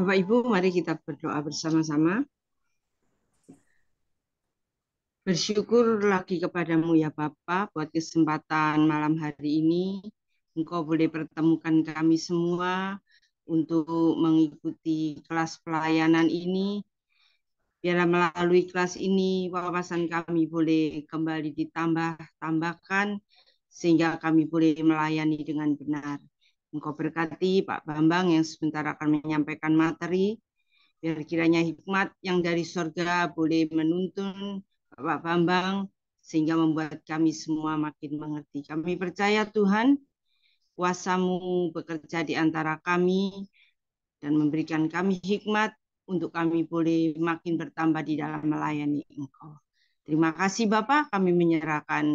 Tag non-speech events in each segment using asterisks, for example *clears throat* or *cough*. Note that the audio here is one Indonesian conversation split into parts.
Bapak Ibu, mari kita berdoa bersama-sama. Bersyukur lagi kepadamu ya Bapa buat kesempatan malam hari ini. Engkau boleh pertemukan kami semua untuk mengikuti kelas pelayanan ini. Biarlah melalui kelas ini wawasan kami boleh kembali ditambah-tambahkan sehingga kami boleh melayani dengan benar. Engkau berkati Pak Bambang yang sebentar akan menyampaikan materi. Biar kiranya hikmat yang dari sorga boleh menuntun Pak Bambang sehingga membuat kami semua makin mengerti. Kami percaya Tuhan, kuasamu bekerja di antara kami dan memberikan kami hikmat untuk kami boleh makin bertambah di dalam melayani Engkau. Terima kasih Bapak, kami menyerahkan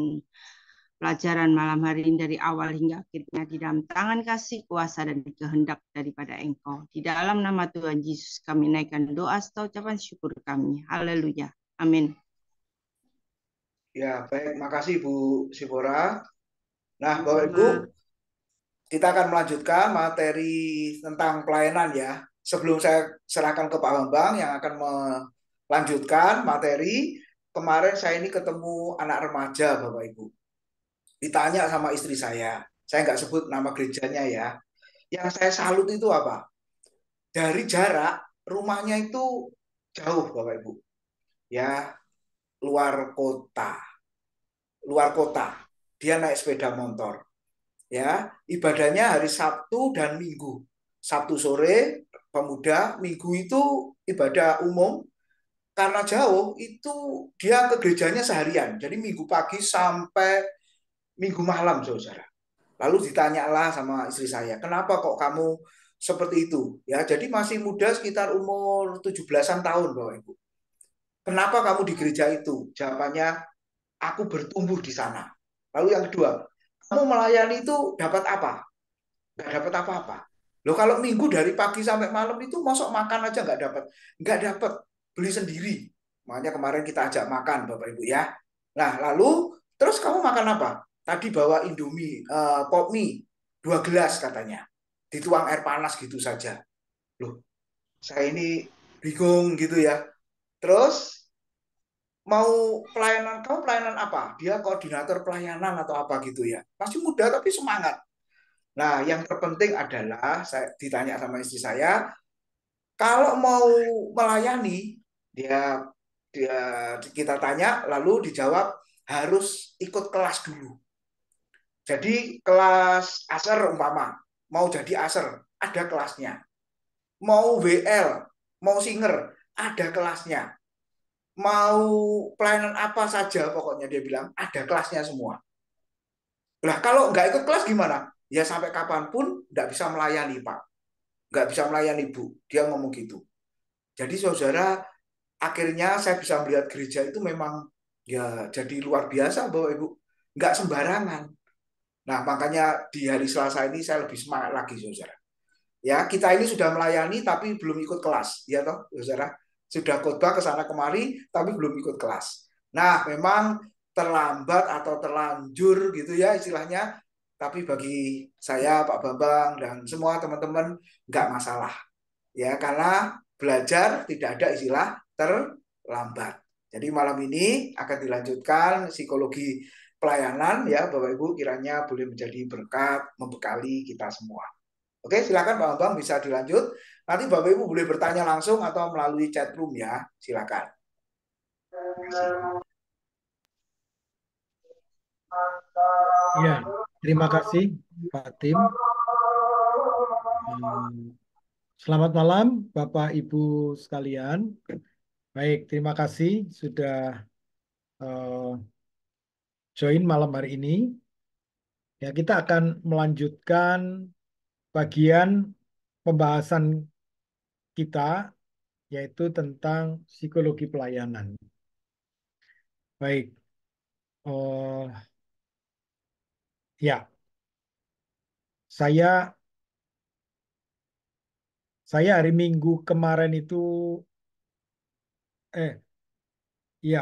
pelajaran malam hari ini dari awal hingga akhirnya di dalam tangan kasih, kuasa, dan kehendak daripada engkau. Di dalam nama Tuhan Yesus kami naikkan doa serta ucapan syukur kami. Haleluya. Amin. Ya, baik. Makasih Bu Sibora. Nah, Bapak Ibu, kita akan melanjutkan materi tentang pelayanan ya. Sebelum saya serahkan ke Pak Bambang yang akan melanjutkan materi, kemarin saya ini ketemu anak remaja Bapak Ibu ditanya sama istri saya, saya nggak sebut nama gerejanya ya, yang saya salut itu apa? Dari jarak rumahnya itu jauh Bapak Ibu. Ya, luar kota. Luar kota. Dia naik sepeda motor. Ya, ibadahnya hari Sabtu dan Minggu. Sabtu sore pemuda, Minggu itu ibadah umum. Karena jauh itu dia ke gerejanya seharian. Jadi Minggu pagi sampai minggu malam saudara. Lalu ditanyalah sama istri saya, kenapa kok kamu seperti itu? Ya, jadi masih muda sekitar umur 17-an tahun Bapak Ibu. Kenapa kamu di gereja itu? Jawabannya, aku bertumbuh di sana. Lalu yang kedua, kamu melayani itu dapat apa? Gak dapat apa-apa. Lo kalau minggu dari pagi sampai malam itu masuk makan aja nggak dapat. Nggak dapat. Beli sendiri. Makanya kemarin kita ajak makan Bapak Ibu ya. Nah lalu terus kamu makan apa? tadi bawa Indomie, uh, pop mie, dua gelas katanya. Dituang air panas gitu saja. Loh, saya ini bingung gitu ya. Terus mau pelayanan, kamu pelayanan apa? Dia koordinator pelayanan atau apa gitu ya. Masih muda tapi semangat. Nah, yang terpenting adalah saya ditanya sama istri saya, kalau mau melayani, dia dia kita tanya lalu dijawab harus ikut kelas dulu. Jadi kelas aser umpama, mau jadi aser, ada kelasnya. Mau WL, mau singer, ada kelasnya. Mau pelayanan apa saja pokoknya dia bilang, ada kelasnya semua. Lah kalau nggak ikut kelas gimana? Ya sampai kapanpun nggak bisa melayani Pak. Nggak bisa melayani Ibu Dia ngomong gitu. Jadi saudara, akhirnya saya bisa melihat gereja itu memang ya jadi luar biasa bahwa Ibu. Nggak sembarangan. Nah, makanya di hari Selasa ini saya lebih semangat lagi, saudara. Ya, kita ini sudah melayani tapi belum ikut kelas, ya toh, saudara. Sudah khotbah ke sana kemari tapi belum ikut kelas. Nah, memang terlambat atau terlanjur gitu ya istilahnya. Tapi bagi saya, Pak Bambang dan semua teman-teman nggak masalah. Ya, karena belajar tidak ada istilah terlambat. Jadi malam ini akan dilanjutkan psikologi pelayanan ya Bapak Ibu kiranya boleh menjadi berkat membekali kita semua. Oke, silakan Pak Bambang bisa dilanjut. Nanti Bapak Ibu boleh bertanya langsung atau melalui chat room ya. Silakan. Ya, terima kasih Pak Tim. Eh, selamat malam Bapak Ibu sekalian. Baik, terima kasih sudah eh, join malam hari ini. Ya, kita akan melanjutkan bagian pembahasan kita yaitu tentang psikologi pelayanan. Baik. Uh, ya. Saya saya hari Minggu kemarin itu eh ya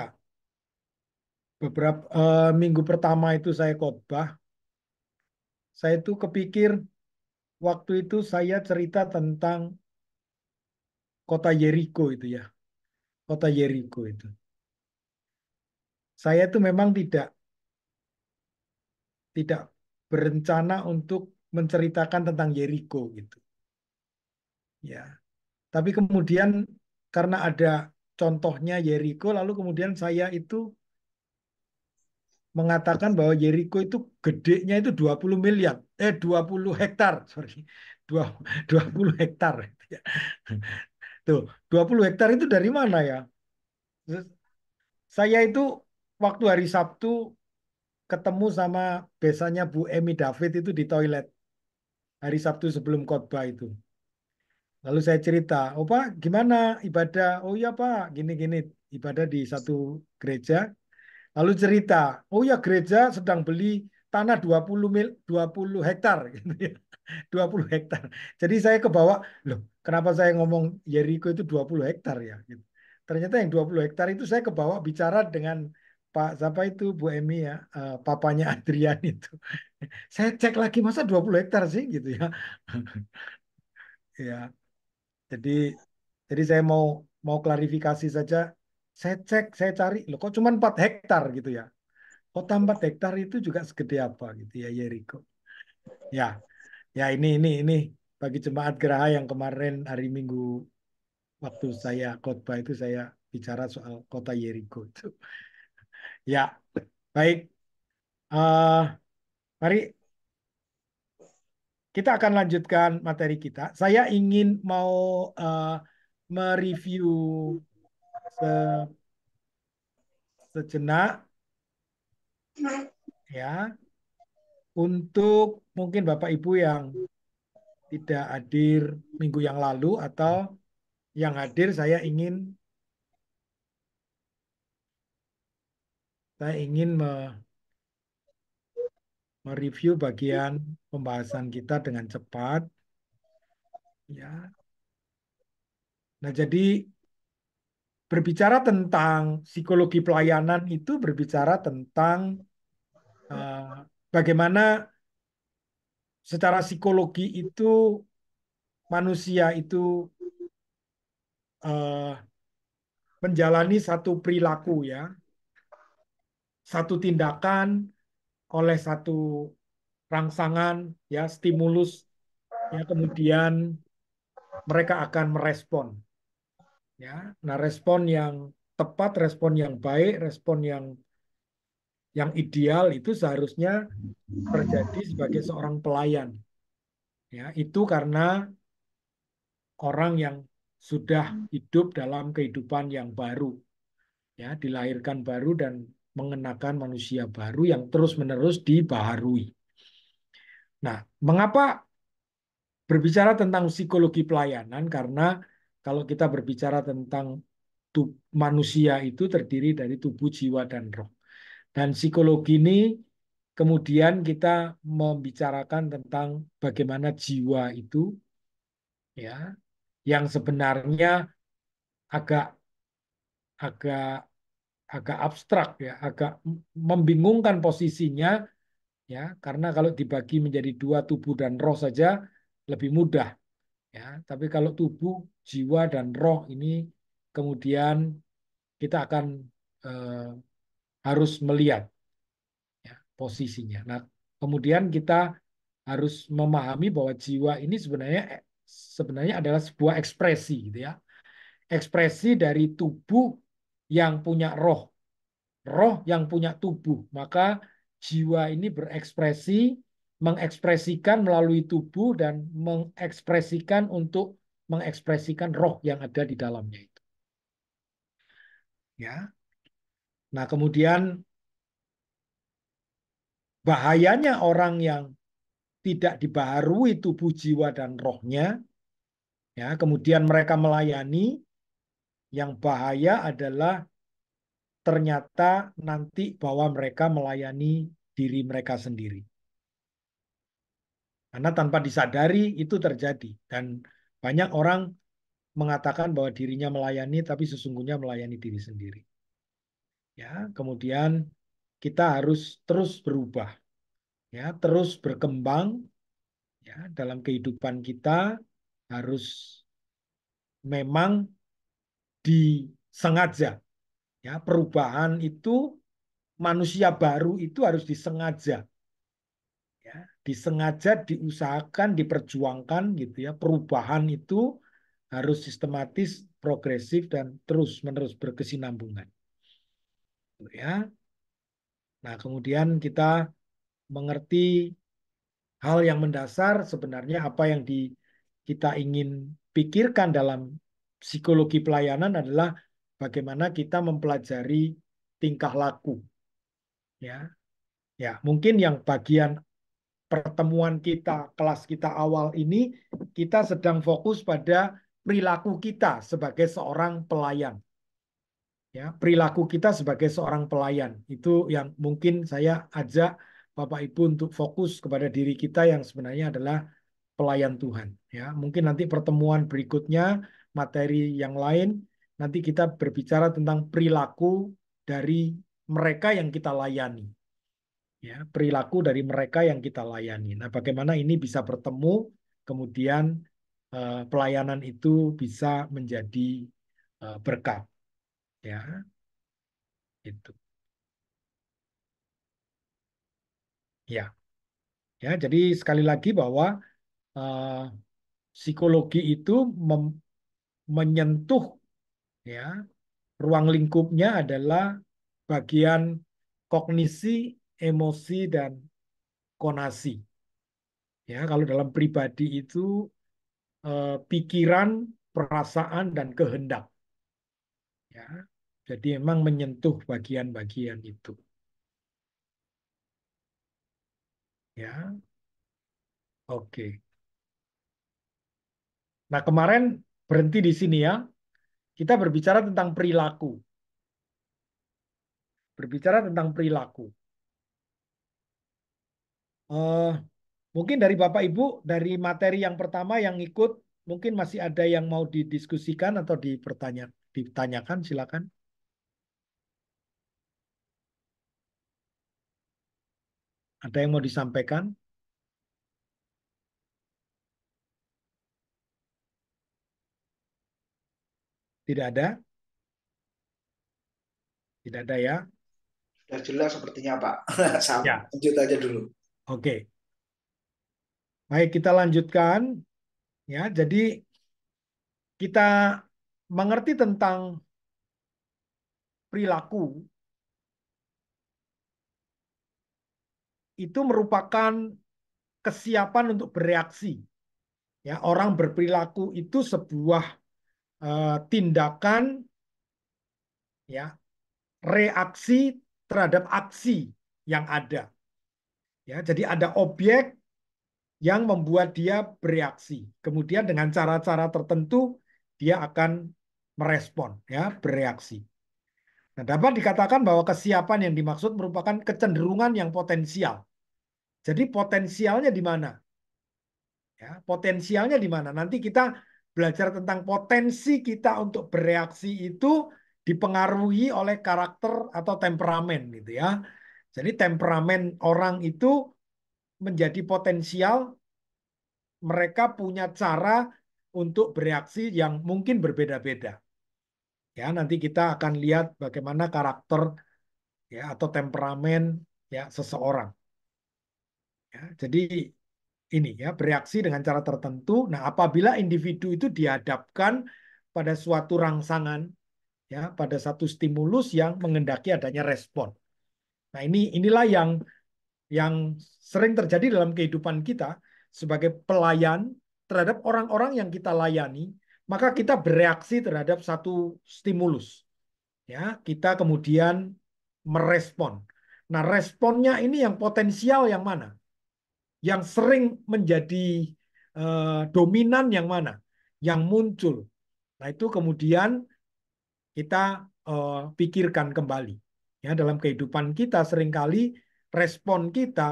beberapa uh, minggu pertama itu saya khotbah, saya itu kepikir waktu itu saya cerita tentang kota Jericho itu ya, kota Jericho itu. Saya itu memang tidak tidak berencana untuk menceritakan tentang Jericho gitu. Ya. Tapi kemudian karena ada contohnya Jericho lalu kemudian saya itu mengatakan bahwa Jericho itu gedenya itu 20 miliar, eh 20 hektar, sorry, 20, hektar. Gitu ya. Tuh, 20 hektar itu dari mana ya? Saya itu waktu hari Sabtu ketemu sama besanya Bu Emi David itu di toilet. Hari Sabtu sebelum khotbah itu. Lalu saya cerita, oh Pak gimana ibadah? Oh iya Pak, gini-gini ibadah di satu gereja Lalu cerita, oh ya gereja sedang beli tanah 20 mil 20 hektar *laughs* gitu ya. 20 hektar. Jadi saya kebawa, loh, kenapa saya ngomong Yeriko itu 20 hektar ya gitu. Ternyata yang 20 hektar itu saya kebawa bicara dengan Pak siapa itu Bu Emi ya, uh, papanya Adrian itu. *laughs* saya cek lagi masa 20 hektar sih gitu ya. *laughs* ya. Jadi jadi saya mau mau klarifikasi saja saya cek, saya cari, loh kok cuma 4 hektar gitu ya. Kota 4 hektar itu juga segede apa gitu ya Yeriko. Ya. Ya ini ini ini bagi jemaat Geraha yang kemarin hari Minggu waktu saya khotbah itu saya bicara soal kota Yeriko itu. Ya. Baik. Uh, mari kita akan lanjutkan materi kita. Saya ingin mau uh, mereview se sejenak ya untuk mungkin Bapak Ibu yang tidak hadir minggu yang lalu atau yang hadir saya ingin saya ingin me, mereview bagian pembahasan kita dengan cepat ya. Nah, jadi berbicara tentang psikologi pelayanan itu berbicara tentang uh, bagaimana secara psikologi itu manusia itu uh, menjalani satu perilaku ya satu tindakan oleh satu rangsangan ya stimulus ya kemudian mereka akan merespon ya nah respon yang tepat respon yang baik respon yang yang ideal itu seharusnya terjadi sebagai seorang pelayan ya itu karena orang yang sudah hidup dalam kehidupan yang baru ya dilahirkan baru dan mengenakan manusia baru yang terus-menerus dibaharui. Nah, mengapa berbicara tentang psikologi pelayanan karena kalau kita berbicara tentang manusia itu terdiri dari tubuh, jiwa, dan roh. Dan psikologi ini kemudian kita membicarakan tentang bagaimana jiwa itu ya yang sebenarnya agak agak agak abstrak ya, agak membingungkan posisinya ya karena kalau dibagi menjadi dua tubuh dan roh saja lebih mudah Ya, tapi kalau tubuh, jiwa dan roh ini kemudian kita akan eh, harus melihat ya, posisinya. Nah, kemudian kita harus memahami bahwa jiwa ini sebenarnya sebenarnya adalah sebuah ekspresi gitu ya. Ekspresi dari tubuh yang punya roh. Roh yang punya tubuh. Maka jiwa ini berekspresi mengekspresikan melalui tubuh dan mengekspresikan untuk mengekspresikan roh yang ada di dalamnya itu. Ya. Nah, kemudian bahayanya orang yang tidak dibaharui tubuh jiwa dan rohnya ya kemudian mereka melayani yang bahaya adalah ternyata nanti bahwa mereka melayani diri mereka sendiri karena tanpa disadari itu terjadi dan banyak orang mengatakan bahwa dirinya melayani tapi sesungguhnya melayani diri sendiri. Ya, kemudian kita harus terus berubah. Ya, terus berkembang ya dalam kehidupan kita harus memang disengaja. Ya, perubahan itu manusia baru itu harus disengaja disengaja diusahakan diperjuangkan gitu ya perubahan itu harus sistematis progresif dan terus menerus berkesinambungan gitu ya nah kemudian kita mengerti hal yang mendasar sebenarnya apa yang di, kita ingin pikirkan dalam psikologi pelayanan adalah bagaimana kita mempelajari tingkah laku. Ya. Ya, mungkin yang bagian pertemuan kita, kelas kita awal ini, kita sedang fokus pada perilaku kita sebagai seorang pelayan. Ya, perilaku kita sebagai seorang pelayan. Itu yang mungkin saya ajak Bapak Ibu untuk fokus kepada diri kita yang sebenarnya adalah pelayan Tuhan. Ya, mungkin nanti pertemuan berikutnya materi yang lain nanti kita berbicara tentang perilaku dari mereka yang kita layani ya, perilaku dari mereka yang kita layani. Nah, bagaimana ini bisa bertemu, kemudian eh, pelayanan itu bisa menjadi eh, berkat, ya, itu. Ya, ya. Jadi sekali lagi bahwa eh, psikologi itu menyentuh, ya, ruang lingkupnya adalah bagian kognisi emosi dan konasi. Ya, kalau dalam pribadi itu eh, pikiran, perasaan dan kehendak. Ya, jadi memang menyentuh bagian-bagian itu. Ya. Oke. Nah, kemarin berhenti di sini ya. Kita berbicara tentang perilaku. Berbicara tentang perilaku. Uh, mungkin dari Bapak Ibu, dari materi yang pertama yang ikut, mungkin masih ada yang mau didiskusikan atau dipertanya, ditanyakan, silakan. Ada yang mau disampaikan? Tidak ada? Tidak ada ya? Sudah jelas sepertinya Pak. *laughs* Sampai ya. Lanjut aja dulu. Oke. Baik, kita lanjutkan. Ya, jadi kita mengerti tentang perilaku itu merupakan kesiapan untuk bereaksi. Ya, orang berperilaku itu sebuah uh, tindakan ya reaksi terhadap aksi yang ada Ya, jadi ada objek yang membuat dia bereaksi. Kemudian dengan cara-cara tertentu dia akan merespon, ya, bereaksi. Nah, dapat dikatakan bahwa kesiapan yang dimaksud merupakan kecenderungan yang potensial. Jadi potensialnya di mana? Ya, potensialnya di mana? Nanti kita belajar tentang potensi kita untuk bereaksi itu dipengaruhi oleh karakter atau temperamen gitu ya. Jadi temperamen orang itu menjadi potensial mereka punya cara untuk bereaksi yang mungkin berbeda-beda. Ya, nanti kita akan lihat bagaimana karakter ya atau temperamen ya seseorang. Ya, jadi ini ya bereaksi dengan cara tertentu. Nah, apabila individu itu dihadapkan pada suatu rangsangan ya pada satu stimulus yang mengendaki adanya respon. Nah, ini inilah yang yang sering terjadi dalam kehidupan kita sebagai pelayan terhadap orang-orang yang kita layani, maka kita bereaksi terhadap satu stimulus. Ya, kita kemudian merespon. Nah, responnya ini yang potensial yang mana? Yang sering menjadi eh, dominan yang mana? Yang muncul. Nah, itu kemudian kita eh, pikirkan kembali. Ya, dalam kehidupan kita seringkali respon kita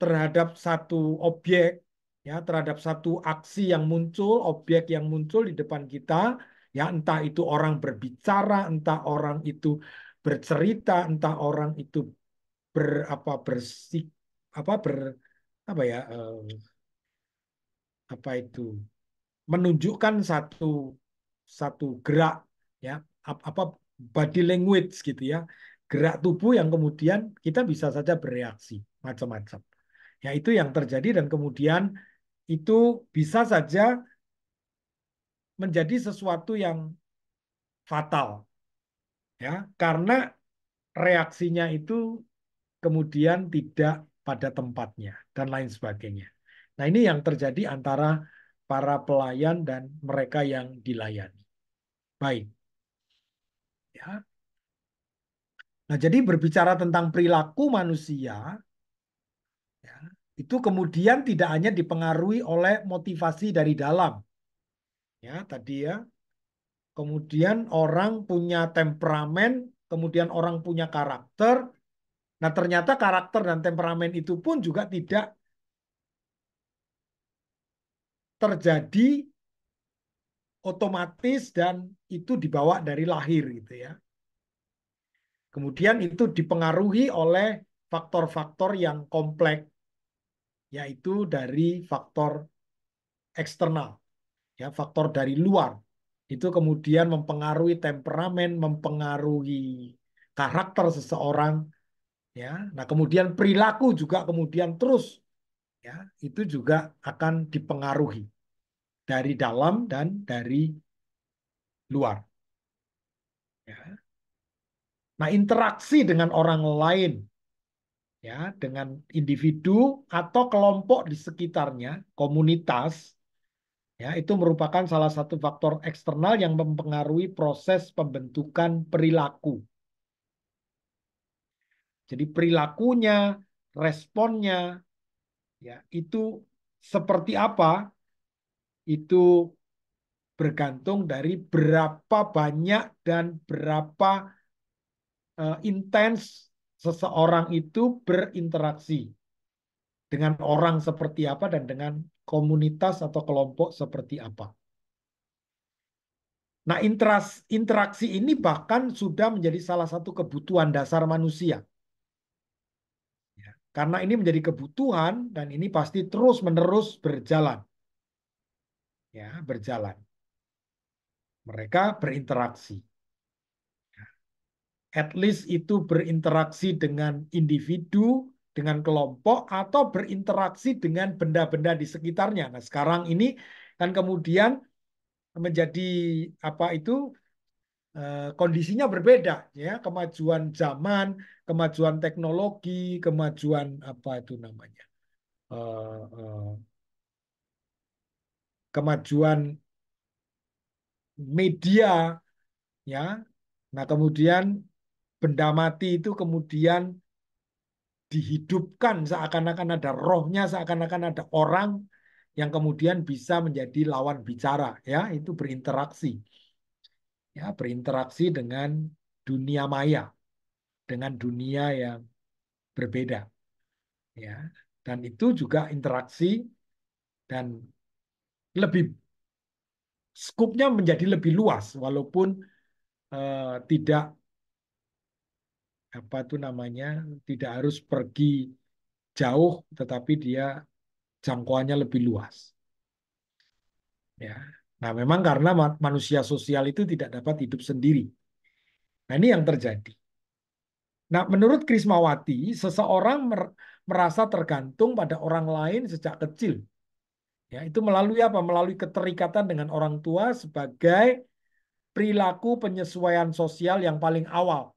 terhadap satu objek ya terhadap satu aksi yang muncul, objek yang muncul di depan kita, ya entah itu orang berbicara, entah orang itu bercerita, entah orang itu ber apa bersik apa ber apa ya eh, apa itu menunjukkan satu satu gerak ya apa body language gitu ya gerak tubuh yang kemudian kita bisa saja bereaksi macam-macam ya itu yang terjadi dan kemudian itu bisa saja menjadi sesuatu yang fatal ya karena reaksinya itu kemudian tidak pada tempatnya dan lain sebagainya nah ini yang terjadi antara para pelayan dan mereka yang dilayani baik Ya. Nah, jadi berbicara tentang perilaku manusia, ya, itu kemudian tidak hanya dipengaruhi oleh motivasi dari dalam. Ya, tadi ya. Kemudian orang punya temperamen, kemudian orang punya karakter. Nah, ternyata karakter dan temperamen itu pun juga tidak terjadi otomatis dan itu dibawa dari lahir gitu ya. Kemudian itu dipengaruhi oleh faktor-faktor yang kompleks yaitu dari faktor eksternal ya faktor dari luar itu kemudian mempengaruhi temperamen, mempengaruhi karakter seseorang ya. Nah, kemudian perilaku juga kemudian terus ya, itu juga akan dipengaruhi dari dalam dan dari luar. Ya. Nah, interaksi dengan orang lain, ya, dengan individu atau kelompok di sekitarnya, komunitas, ya, itu merupakan salah satu faktor eksternal yang mempengaruhi proses pembentukan perilaku. Jadi perilakunya, responnya, ya, itu seperti apa itu bergantung dari berapa banyak dan berapa uh, intens seseorang itu berinteraksi dengan orang seperti apa dan dengan komunitas atau kelompok seperti apa. Nah, interas, interaksi ini bahkan sudah menjadi salah satu kebutuhan dasar manusia. Ya, karena ini menjadi kebutuhan dan ini pasti terus-menerus berjalan ya berjalan. Mereka berinteraksi. At least itu berinteraksi dengan individu, dengan kelompok, atau berinteraksi dengan benda-benda di sekitarnya. Nah sekarang ini kan kemudian menjadi apa itu eh, kondisinya berbeda ya kemajuan zaman kemajuan teknologi kemajuan apa itu namanya eh, eh, kemajuan media ya nah kemudian benda mati itu kemudian dihidupkan seakan-akan ada rohnya seakan-akan ada orang yang kemudian bisa menjadi lawan bicara ya itu berinteraksi ya berinteraksi dengan dunia maya dengan dunia yang berbeda ya dan itu juga interaksi dan lebih skupnya menjadi lebih luas walaupun uh, tidak apa tuh namanya tidak harus pergi jauh tetapi dia jangkauannya lebih luas. Ya. Nah, memang karena manusia sosial itu tidak dapat hidup sendiri. Nah, ini yang terjadi. Nah, menurut Krismawati, seseorang mer merasa tergantung pada orang lain sejak kecil Ya, itu melalui apa? Melalui keterikatan dengan orang tua sebagai perilaku penyesuaian sosial yang paling awal.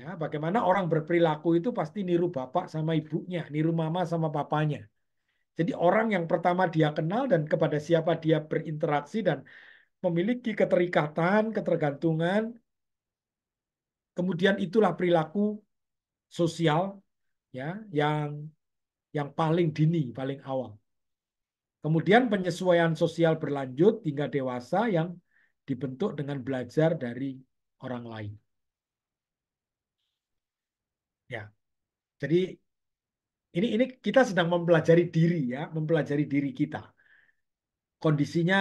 Ya, bagaimana orang berperilaku itu pasti niru bapak sama ibunya, niru mama sama papanya. Jadi orang yang pertama dia kenal dan kepada siapa dia berinteraksi dan memiliki keterikatan, ketergantungan, kemudian itulah perilaku sosial ya yang yang paling dini, paling awal. Kemudian penyesuaian sosial berlanjut hingga dewasa yang dibentuk dengan belajar dari orang lain. Ya. Jadi ini ini kita sedang mempelajari diri ya, mempelajari diri kita. Kondisinya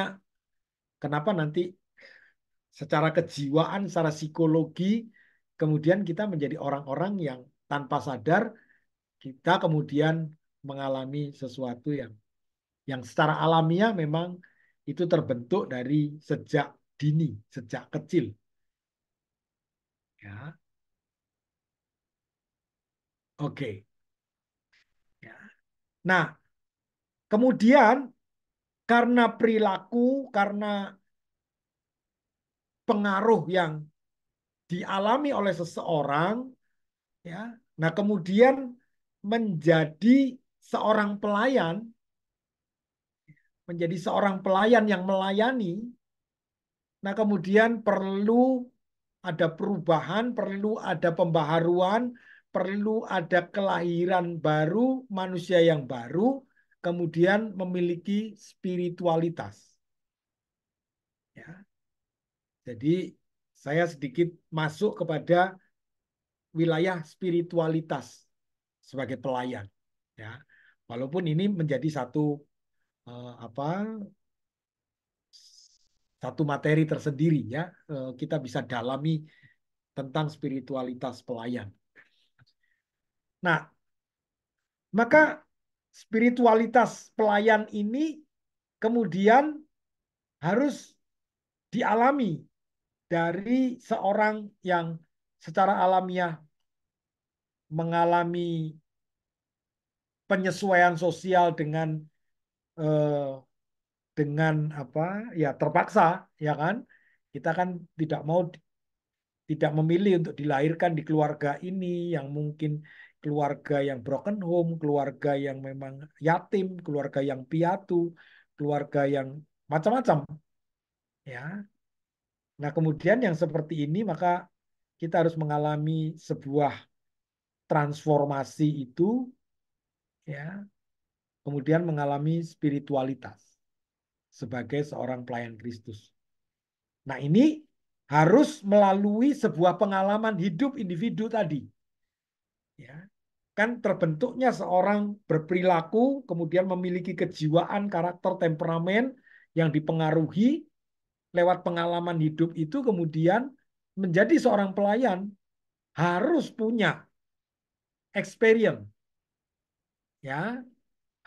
kenapa nanti secara kejiwaan, secara psikologi kemudian kita menjadi orang-orang yang tanpa sadar kita kemudian mengalami sesuatu yang yang secara alamiah memang itu terbentuk dari sejak dini, sejak kecil. Ya. Oke. Okay. Ya. Nah, kemudian karena perilaku, karena pengaruh yang dialami oleh seseorang, ya. Nah, kemudian menjadi seorang pelayan menjadi seorang pelayan yang melayani, nah kemudian perlu ada perubahan, perlu ada pembaharuan, perlu ada kelahiran baru, manusia yang baru, kemudian memiliki spiritualitas. Ya. Jadi saya sedikit masuk kepada wilayah spiritualitas sebagai pelayan. Ya. Walaupun ini menjadi satu uh, apa satu materi tersendiri ya uh, kita bisa dalami tentang spiritualitas pelayan. Nah, maka spiritualitas pelayan ini kemudian harus dialami dari seorang yang secara alamiah mengalami penyesuaian sosial dengan Eh, dengan apa ya terpaksa ya kan kita kan tidak mau tidak memilih untuk dilahirkan di keluarga ini yang mungkin keluarga yang broken home, keluarga yang memang yatim, keluarga yang piatu, keluarga yang macam-macam. Ya. Nah, kemudian yang seperti ini maka kita harus mengalami sebuah transformasi itu ya kemudian mengalami spiritualitas sebagai seorang pelayan Kristus. Nah, ini harus melalui sebuah pengalaman hidup individu tadi. Ya, kan terbentuknya seorang berperilaku kemudian memiliki kejiwaan, karakter, temperamen yang dipengaruhi lewat pengalaman hidup itu kemudian menjadi seorang pelayan harus punya experience ya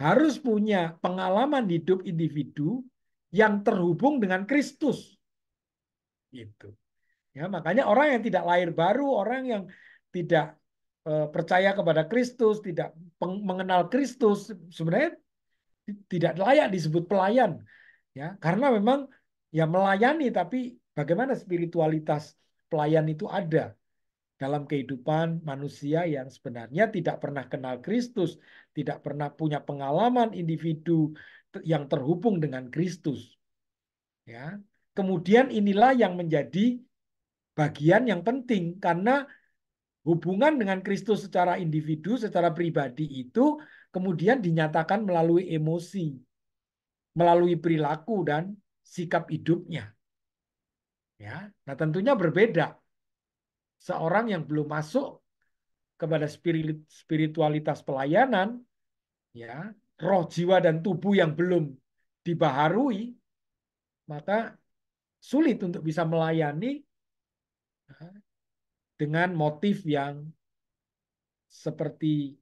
harus punya pengalaman hidup individu yang terhubung dengan Kristus. Gitu. Ya, makanya orang yang tidak lahir baru, orang yang tidak uh, percaya kepada Kristus, tidak mengenal Kristus, sebenarnya tidak layak disebut pelayan. Ya, karena memang ya melayani tapi bagaimana spiritualitas pelayan itu ada dalam kehidupan manusia yang sebenarnya tidak pernah kenal Kristus, tidak pernah punya pengalaman individu yang terhubung dengan Kristus. Ya. Kemudian inilah yang menjadi bagian yang penting karena hubungan dengan Kristus secara individu, secara pribadi itu kemudian dinyatakan melalui emosi, melalui perilaku dan sikap hidupnya. Ya. Nah, tentunya berbeda seorang yang belum masuk kepada spiritualitas pelayanan, ya, roh jiwa dan tubuh yang belum dibaharui, maka sulit untuk bisa melayani ya, dengan motif yang seperti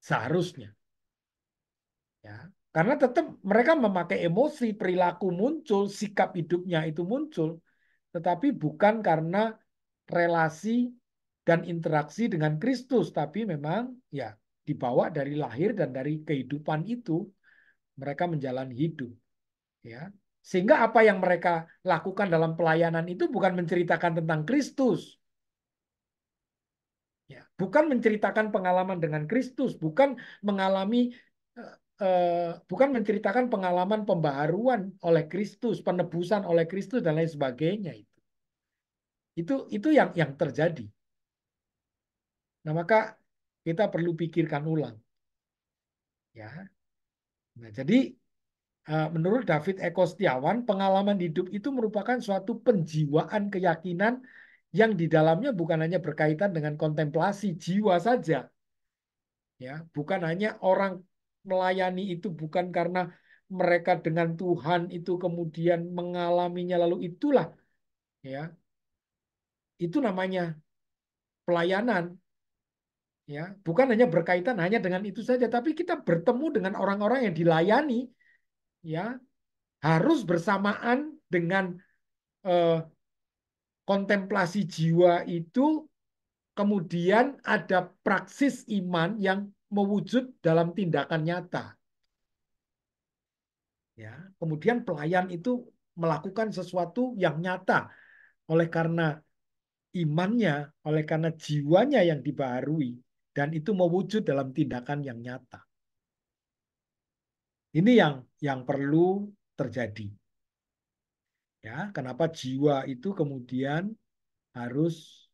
seharusnya. Ya, karena tetap mereka memakai emosi, perilaku muncul, sikap hidupnya itu muncul, tetapi bukan karena relasi dan interaksi dengan Kristus, tapi memang ya dibawa dari lahir dan dari kehidupan itu mereka menjalani hidup. Ya. Sehingga apa yang mereka lakukan dalam pelayanan itu bukan menceritakan tentang Kristus. Ya, bukan menceritakan pengalaman dengan Kristus, bukan mengalami eh, eh, bukan menceritakan pengalaman pembaharuan oleh Kristus, penebusan oleh Kristus dan lain sebagainya. Itu itu yang yang terjadi. Nah, maka kita perlu pikirkan ulang. Ya. Nah, jadi eh, menurut David Eko Setiawan, pengalaman hidup itu merupakan suatu penjiwaan keyakinan yang di dalamnya bukan hanya berkaitan dengan kontemplasi jiwa saja. Ya, bukan hanya orang melayani itu bukan karena mereka dengan Tuhan itu kemudian mengalaminya lalu itulah ya itu namanya pelayanan ya bukan hanya berkaitan hanya dengan itu saja tapi kita bertemu dengan orang-orang yang dilayani ya harus bersamaan dengan eh, kontemplasi jiwa itu kemudian ada praksis iman yang mewujud dalam tindakan nyata ya kemudian pelayan itu melakukan sesuatu yang nyata oleh karena imannya, oleh karena jiwanya yang dibaharui, dan itu mewujud dalam tindakan yang nyata. Ini yang yang perlu terjadi. Ya, kenapa jiwa itu kemudian harus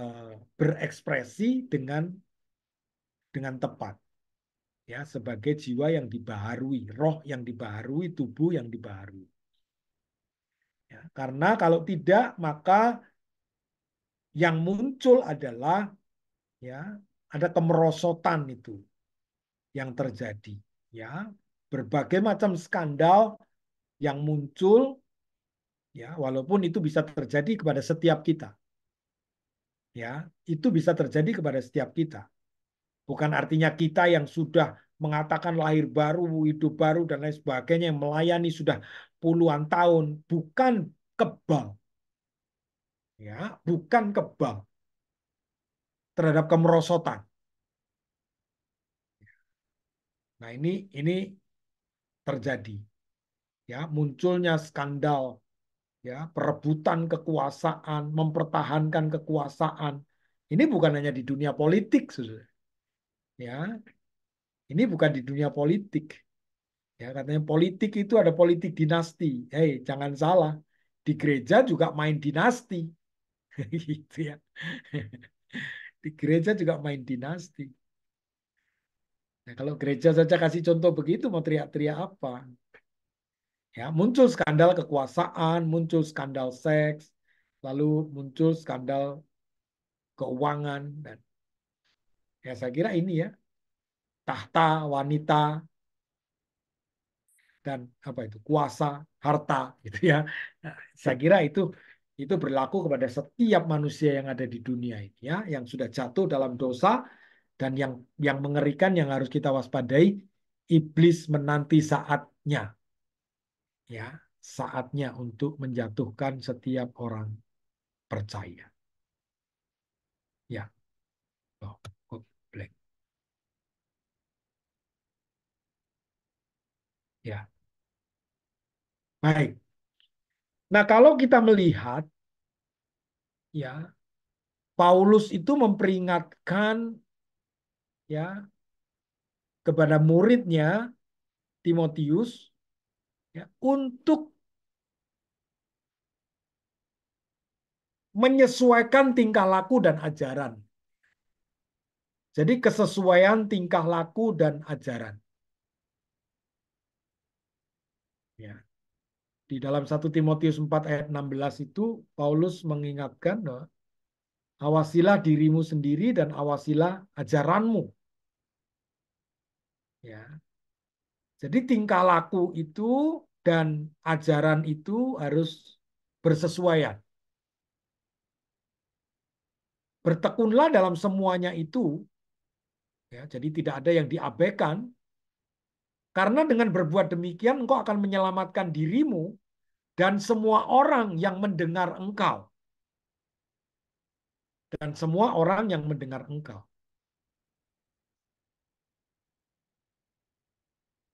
uh, berekspresi dengan dengan tepat. Ya, sebagai jiwa yang dibaharui, roh yang dibaharui, tubuh yang dibaharui. Ya, karena kalau tidak maka yang muncul adalah ya ada kemerosotan itu yang terjadi ya berbagai macam skandal yang muncul ya walaupun itu bisa terjadi kepada setiap kita ya itu bisa terjadi kepada setiap kita bukan artinya kita yang sudah mengatakan lahir baru hidup baru dan lain sebagainya yang melayani sudah puluhan tahun bukan kebal ya bukan kebal terhadap kemerosotan. Nah ini ini terjadi ya munculnya skandal ya perebutan kekuasaan mempertahankan kekuasaan ini bukan hanya di dunia politik sudah ya ini bukan di dunia politik ya katanya politik itu ada politik dinasti hei jangan salah di gereja juga main dinasti *laughs* gitu ya. *laughs* Di gereja juga main dinasti. Nah, kalau gereja saja kasih contoh begitu mau teriak-teriak apa? Ya, muncul skandal kekuasaan, muncul skandal seks, lalu muncul skandal keuangan dan ya saya kira ini ya tahta wanita dan apa itu kuasa harta gitu ya nah, saya kira itu itu berlaku kepada setiap manusia yang ada di dunia ini ya yang sudah jatuh dalam dosa dan yang yang mengerikan yang harus kita waspadai iblis menanti saatnya ya saatnya untuk menjatuhkan setiap orang percaya ya oh, ya baik Nah, kalau kita melihat ya Paulus itu memperingatkan ya kepada muridnya Timotius ya, untuk menyesuaikan tingkah laku dan ajaran. Jadi kesesuaian tingkah laku dan ajaran. di dalam satu Timotius 4 ayat 16 itu Paulus mengingatkan nah, awasilah dirimu sendiri dan awasilah ajaranmu. Ya. Jadi tingkah laku itu dan ajaran itu harus bersesuaian. Bertekunlah dalam semuanya itu. Ya, jadi tidak ada yang diabaikan, karena dengan berbuat demikian engkau akan menyelamatkan dirimu dan semua orang yang mendengar engkau. Dan semua orang yang mendengar engkau.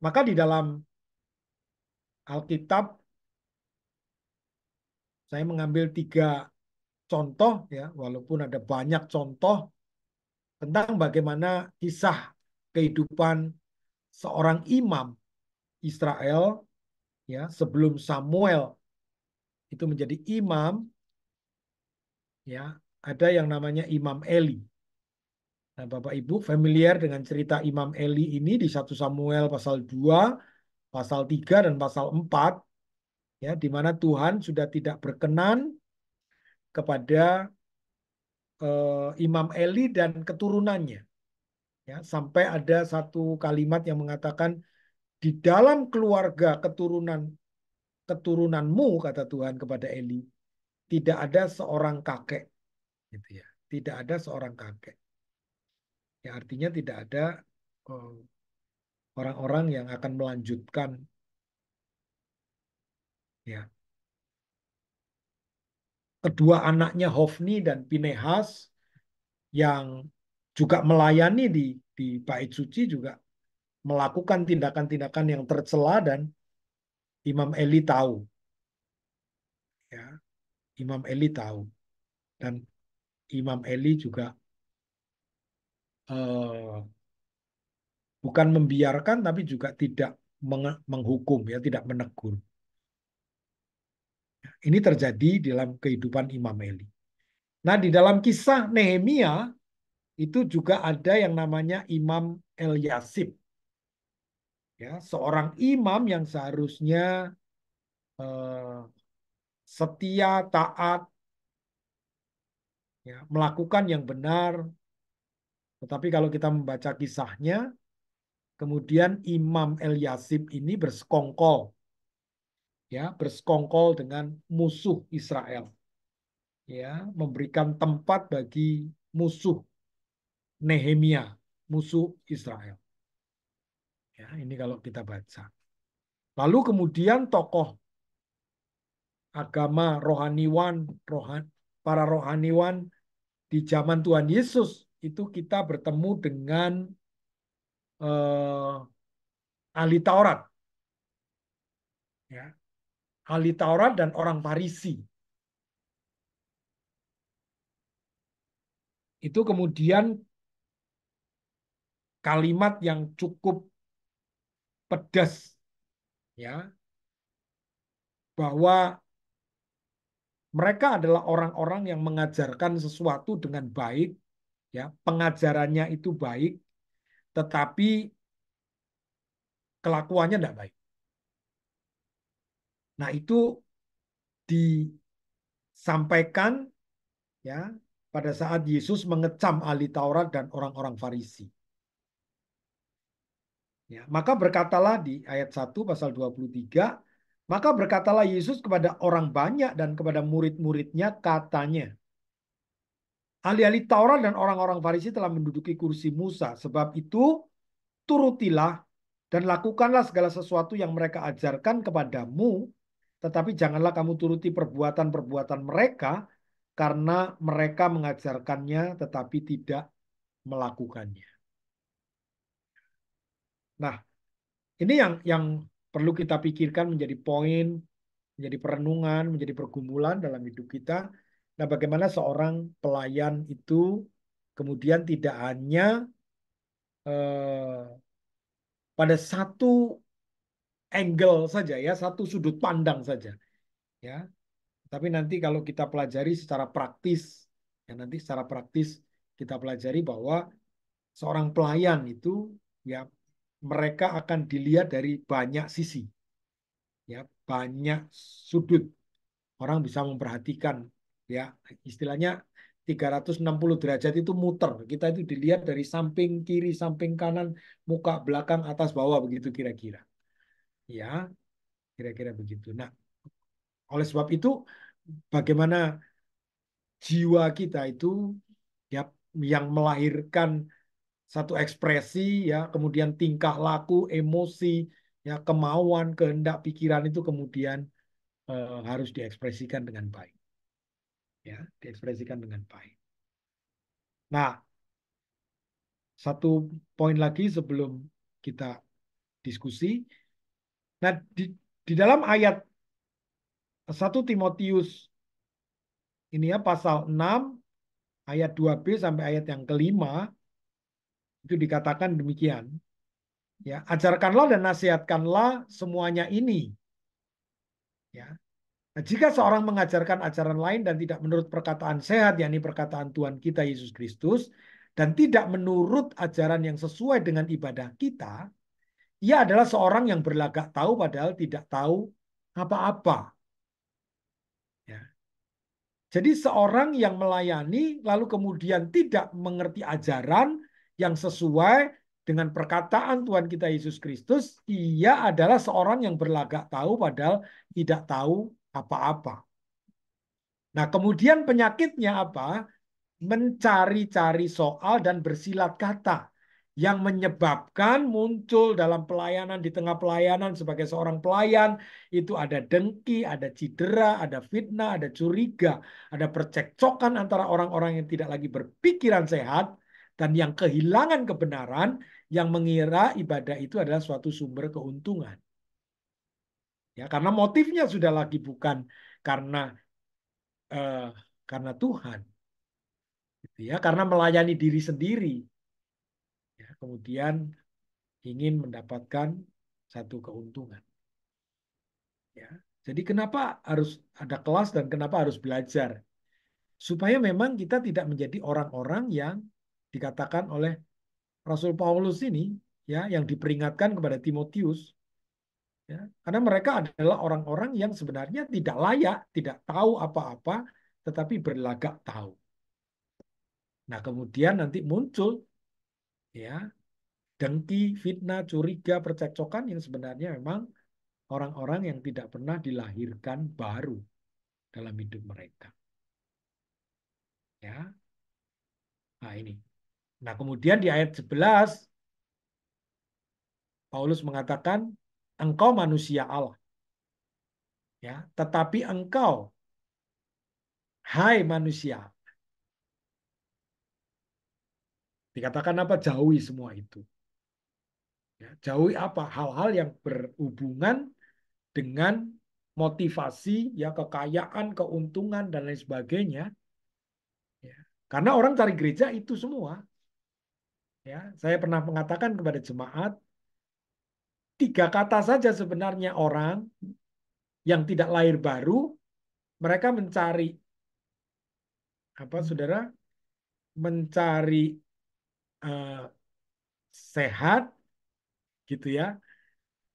Maka di dalam Alkitab saya mengambil tiga contoh ya, walaupun ada banyak contoh tentang bagaimana kisah kehidupan seorang imam Israel ya sebelum Samuel itu menjadi imam ya ada yang namanya Imam Eli. Nah, Bapak Ibu familiar dengan cerita Imam Eli ini di 1 Samuel pasal 2, pasal 3 dan pasal 4 ya di mana Tuhan sudah tidak berkenan kepada uh, Imam Eli dan keturunannya. Ya, sampai ada satu kalimat yang mengatakan di dalam keluarga keturunan keturunanmu kata Tuhan kepada Eli tidak ada seorang kakek gitu ya tidak ada seorang kakek ya artinya tidak ada eh, orang-orang yang akan melanjutkan ya kedua anaknya Hofni dan Pinehas yang juga melayani di di bait suci juga melakukan tindakan-tindakan yang tercela dan Imam Eli tahu. Ya, Imam Eli tahu. Dan Imam Eli juga uh, bukan membiarkan tapi juga tidak menghukum ya, tidak menegur. Ini terjadi dalam kehidupan Imam Eli. Nah, di dalam kisah Nehemia itu juga ada yang namanya Imam El Yasib. Ya, seorang imam yang seharusnya eh, setia, taat, ya, melakukan yang benar. Tetapi kalau kita membaca kisahnya, kemudian Imam El Yasib ini bersekongkol, ya, bersekongkol dengan musuh Israel, ya, memberikan tempat bagi musuh Nehemia, musuh Israel. Ya, ini kalau kita baca. Lalu kemudian tokoh agama rohaniwan, rohan, para rohaniwan di zaman Tuhan Yesus itu kita bertemu dengan eh, ahli Taurat. Ya. Ahli Taurat dan orang Farisi. Itu kemudian kalimat yang cukup pedas ya bahwa mereka adalah orang-orang yang mengajarkan sesuatu dengan baik ya pengajarannya itu baik tetapi kelakuannya tidak baik nah itu disampaikan ya pada saat Yesus mengecam ahli Taurat dan orang-orang Farisi Ya, maka berkatalah di ayat 1 pasal 23, maka berkatalah Yesus kepada orang banyak dan kepada murid-muridnya katanya, Ahli-ahli Taurat dan orang-orang Farisi telah menduduki kursi Musa. Sebab itu, turutilah dan lakukanlah segala sesuatu yang mereka ajarkan kepadamu. Tetapi janganlah kamu turuti perbuatan-perbuatan mereka, karena mereka mengajarkannya tetapi tidak melakukannya. Nah, ini yang yang perlu kita pikirkan menjadi poin, menjadi perenungan, menjadi pergumulan dalam hidup kita. Nah, bagaimana seorang pelayan itu kemudian tidak hanya eh, pada satu angle saja ya, satu sudut pandang saja. Ya. Tapi nanti kalau kita pelajari secara praktis, ya nanti secara praktis kita pelajari bahwa seorang pelayan itu ya mereka akan dilihat dari banyak sisi. Ya, banyak sudut. Orang bisa memperhatikan ya, istilahnya 360 derajat itu muter. Kita itu dilihat dari samping kiri, samping kanan, muka belakang, atas bawah begitu kira-kira. Ya, kira-kira begitu. Nah, oleh sebab itu bagaimana jiwa kita itu ya yang melahirkan satu ekspresi ya kemudian tingkah laku emosi ya kemauan kehendak pikiran itu kemudian eh, harus diekspresikan dengan baik ya diekspresikan dengan baik nah satu poin lagi sebelum kita diskusi nah di, di dalam ayat 1 Timotius ini ya pasal 6 ayat 2b sampai ayat yang kelima itu dikatakan demikian. Ya, ajarkanlah dan nasihatkanlah semuanya ini. Ya. Nah, jika seorang mengajarkan ajaran lain dan tidak menurut perkataan sehat, yakni perkataan Tuhan kita Yesus Kristus, dan tidak menurut ajaran yang sesuai dengan ibadah kita, ia adalah seorang yang berlagak tahu padahal tidak tahu apa-apa. Ya. Jadi seorang yang melayani lalu kemudian tidak mengerti ajaran yang sesuai dengan perkataan Tuhan kita Yesus Kristus, ia adalah seorang yang berlagak tahu padahal tidak tahu apa-apa. Nah, kemudian penyakitnya apa? Mencari-cari soal dan bersilat kata yang menyebabkan muncul dalam pelayanan di tengah pelayanan sebagai seorang pelayan itu ada dengki, ada cedera, ada fitnah, ada curiga, ada percekcokan antara orang-orang yang tidak lagi berpikiran sehat dan yang kehilangan kebenaran yang mengira ibadah itu adalah suatu sumber keuntungan. Ya, karena motifnya sudah lagi bukan karena eh, karena Tuhan. Gitu ya, karena melayani diri sendiri. Ya, kemudian ingin mendapatkan satu keuntungan. Ya. Jadi kenapa harus ada kelas dan kenapa harus belajar? Supaya memang kita tidak menjadi orang-orang yang dikatakan oleh Rasul Paulus ini ya yang diperingatkan kepada Timotius ya, karena mereka adalah orang-orang yang sebenarnya tidak layak, tidak tahu apa-apa, tetapi berlagak tahu. Nah, kemudian nanti muncul ya dengki, fitnah, curiga, percekcokan yang sebenarnya memang orang-orang yang tidak pernah dilahirkan baru dalam hidup mereka. Ya. Nah, ini Nah, kemudian di ayat 11 Paulus mengatakan engkau manusia Allah. Ya, tetapi engkau hai manusia. Dikatakan apa? Jauhi semua itu. Ya, jauhi apa? Hal-hal yang berhubungan dengan motivasi, ya kekayaan, keuntungan dan lain sebagainya. Ya. Karena orang cari gereja itu semua, Ya, saya pernah mengatakan kepada jemaat, tiga kata saja sebenarnya orang yang tidak lahir baru, mereka mencari apa saudara mencari uh, sehat gitu ya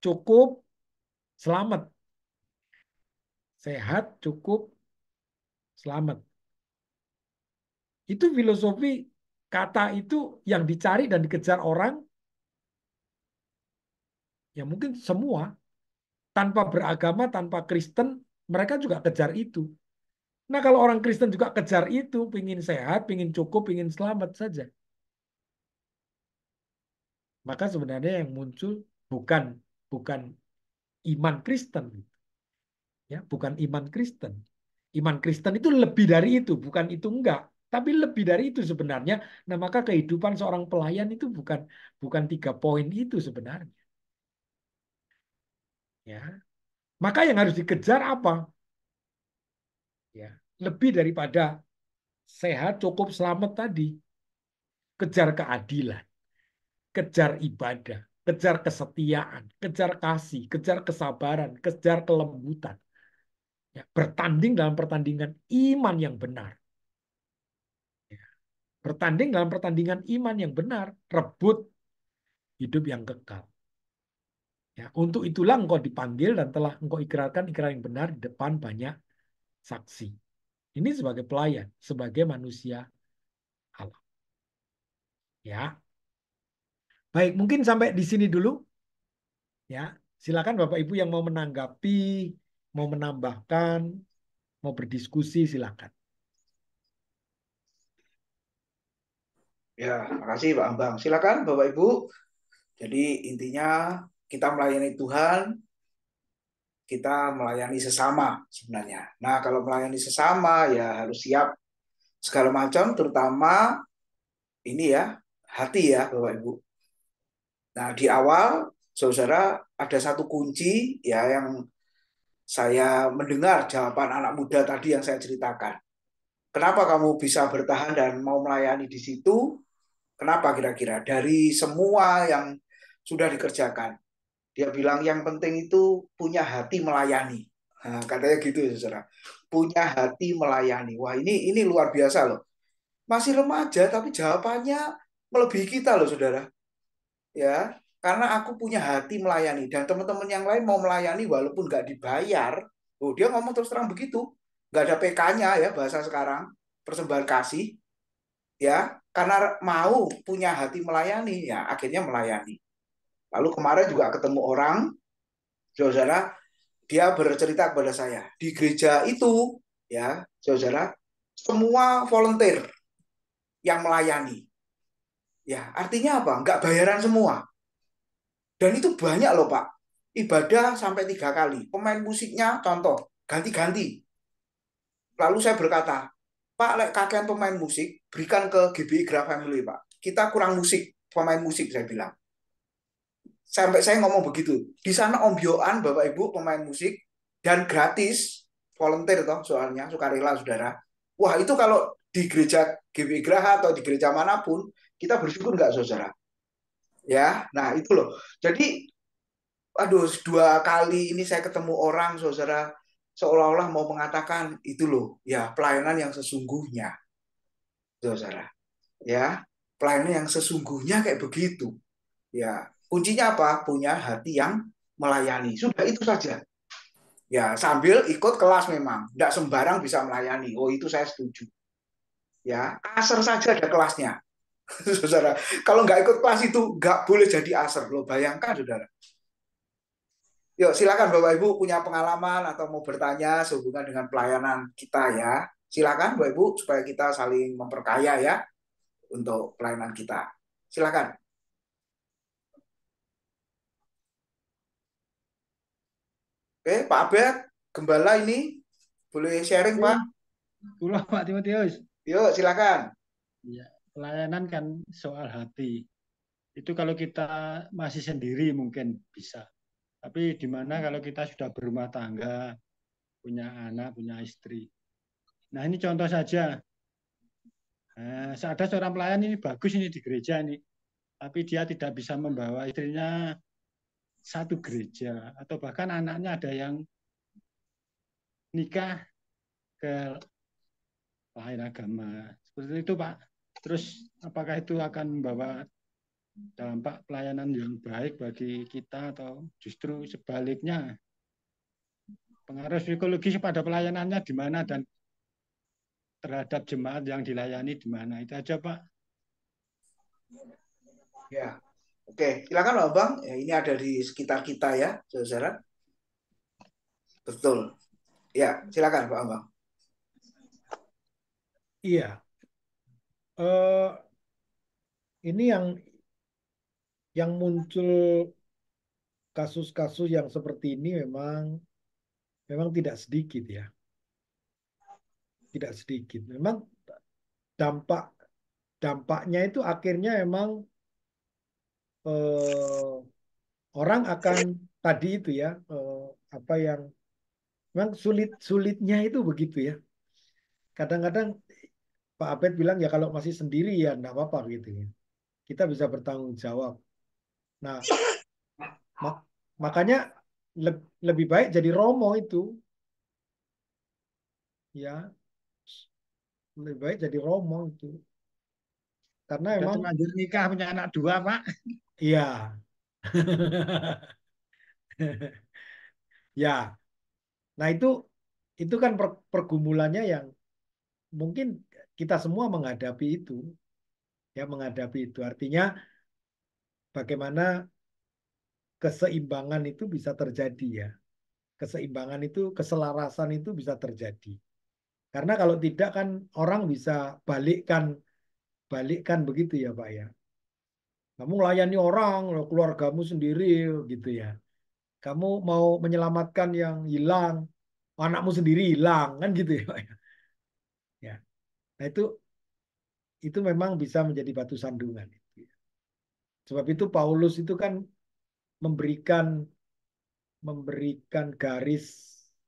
cukup selamat sehat cukup selamat itu filosofi kata itu yang dicari dan dikejar orang ya mungkin semua tanpa beragama, tanpa Kristen, mereka juga kejar itu. Nah kalau orang Kristen juga kejar itu, pingin sehat, pingin cukup, pingin selamat saja. Maka sebenarnya yang muncul bukan bukan iman Kristen, ya bukan iman Kristen. Iman Kristen itu lebih dari itu, bukan itu enggak. Tapi lebih dari itu sebenarnya, nah maka kehidupan seorang pelayan itu bukan bukan tiga poin itu sebenarnya. Ya. Maka yang harus dikejar apa? Ya, lebih daripada sehat, cukup, selamat tadi. Kejar keadilan, kejar ibadah, kejar kesetiaan, kejar kasih, kejar kesabaran, kejar kelembutan. Ya, bertanding dalam pertandingan iman yang benar Bertanding dalam pertandingan iman yang benar, rebut hidup yang kekal. Ya, untuk itulah engkau dipanggil dan telah engkau ikrarkan ikrar yang benar di depan banyak saksi. Ini sebagai pelayan, sebagai manusia Allah. Ya. Baik, mungkin sampai di sini dulu. Ya, silakan Bapak Ibu yang mau menanggapi, mau menambahkan, mau berdiskusi silakan. Ya, makasih Pak Ambang. Silakan Bapak Ibu. Jadi intinya kita melayani Tuhan, kita melayani sesama sebenarnya. Nah, kalau melayani sesama ya harus siap segala macam, terutama ini ya, hati ya Bapak Ibu. Nah, di awal Saudara ada satu kunci ya yang saya mendengar jawaban anak muda tadi yang saya ceritakan. Kenapa kamu bisa bertahan dan mau melayani di situ? Kenapa kira-kira? Dari semua yang sudah dikerjakan. Dia bilang yang penting itu punya hati melayani. Nah, katanya gitu, saudara. Punya hati melayani. Wah, ini ini luar biasa loh. Masih remaja tapi jawabannya melebihi kita loh, saudara. Ya, karena aku punya hati melayani dan teman-teman yang lain mau melayani walaupun nggak dibayar. Oh, dia ngomong terus terang begitu. Nggak ada PK-nya ya bahasa sekarang, persembahan kasih ya karena mau punya hati melayani ya akhirnya melayani lalu kemarin juga ketemu orang saudara dia bercerita kepada saya di gereja itu ya saudara semua volunteer yang melayani ya artinya apa nggak bayaran semua dan itu banyak loh pak ibadah sampai tiga kali pemain musiknya contoh ganti-ganti lalu saya berkata Pak, lek kakek pemain musik, berikan ke GBI Gra Family, Pak. Kita kurang musik, pemain musik, saya bilang. Sampai saya ngomong begitu. Di sana ombyoan, Bapak Ibu, pemain musik, dan gratis, volunteer toh soalnya, sukarela, saudara. Wah, itu kalau di gereja GBI Graha atau di gereja manapun, kita bersyukur nggak, saudara? Ya, nah itu loh. Jadi, aduh, dua kali ini saya ketemu orang, saudara, seolah-olah mau mengatakan itu loh ya pelayanan yang sesungguhnya saudara ya pelayanan yang sesungguhnya kayak begitu ya kuncinya apa punya hati yang melayani sudah itu saja ya sambil ikut kelas memang tidak sembarang bisa melayani oh itu saya setuju ya aser saja ada kelasnya *laughs* saudara kalau nggak ikut kelas itu nggak boleh jadi aser lo bayangkan saudara Yuk, silakan Bapak Ibu punya pengalaman atau mau bertanya sehubungan dengan pelayanan kita ya. Silakan Bapak Ibu supaya kita saling memperkaya ya untuk pelayanan kita. Silakan. Oke, Pak Abed, gembala ini boleh sharing, Pak? Tulah Pak Timotius. Yuk, silakan. Ya, pelayanan kan soal hati. Itu kalau kita masih sendiri mungkin bisa tapi di mana kalau kita sudah berumah tangga, punya anak, punya istri. Nah ini contoh saja. Nah, ada seorang pelayan ini bagus ini di gereja ini, tapi dia tidak bisa membawa istrinya satu gereja atau bahkan anaknya ada yang nikah ke lain agama. Seperti itu Pak. Terus apakah itu akan membawa dampak pelayanan yang baik bagi kita atau justru sebaliknya pengaruh psikologis pada pelayanannya di mana dan terhadap jemaat yang dilayani di mana itu aja Pak. Ya, oke silakan Bang. Ya, ini ada di sekitar kita ya, saudara. Betul. Ya, silakan Pak Bang. Iya. Uh, ini yang yang muncul kasus-kasus yang seperti ini memang memang tidak sedikit ya. Tidak sedikit. Memang dampak dampaknya itu akhirnya memang eh, orang akan tadi itu ya eh, apa yang memang sulit sulitnya itu begitu ya. Kadang-kadang Pak Abed bilang ya kalau masih sendiri ya enggak apa-apa gitu ya. Kita bisa bertanggung jawab Nah, mak makanya le lebih baik jadi romo itu. Ya. Lebih baik jadi romo itu. Karena emang terlanjur nikah punya anak dua, Pak. Iya. *laughs* ya. Nah, itu itu kan per pergumulannya yang mungkin kita semua menghadapi itu. Ya, menghadapi itu. Artinya bagaimana keseimbangan itu bisa terjadi ya. Keseimbangan itu, keselarasan itu bisa terjadi. Karena kalau tidak kan orang bisa balikkan balikkan begitu ya Pak ya. Kamu layani orang, keluargamu sendiri gitu ya. Kamu mau menyelamatkan yang hilang, anakmu sendiri hilang kan gitu ya Pak ya. ya. Nah itu itu memang bisa menjadi batu sandungan. Sebab itu Paulus itu kan memberikan memberikan garis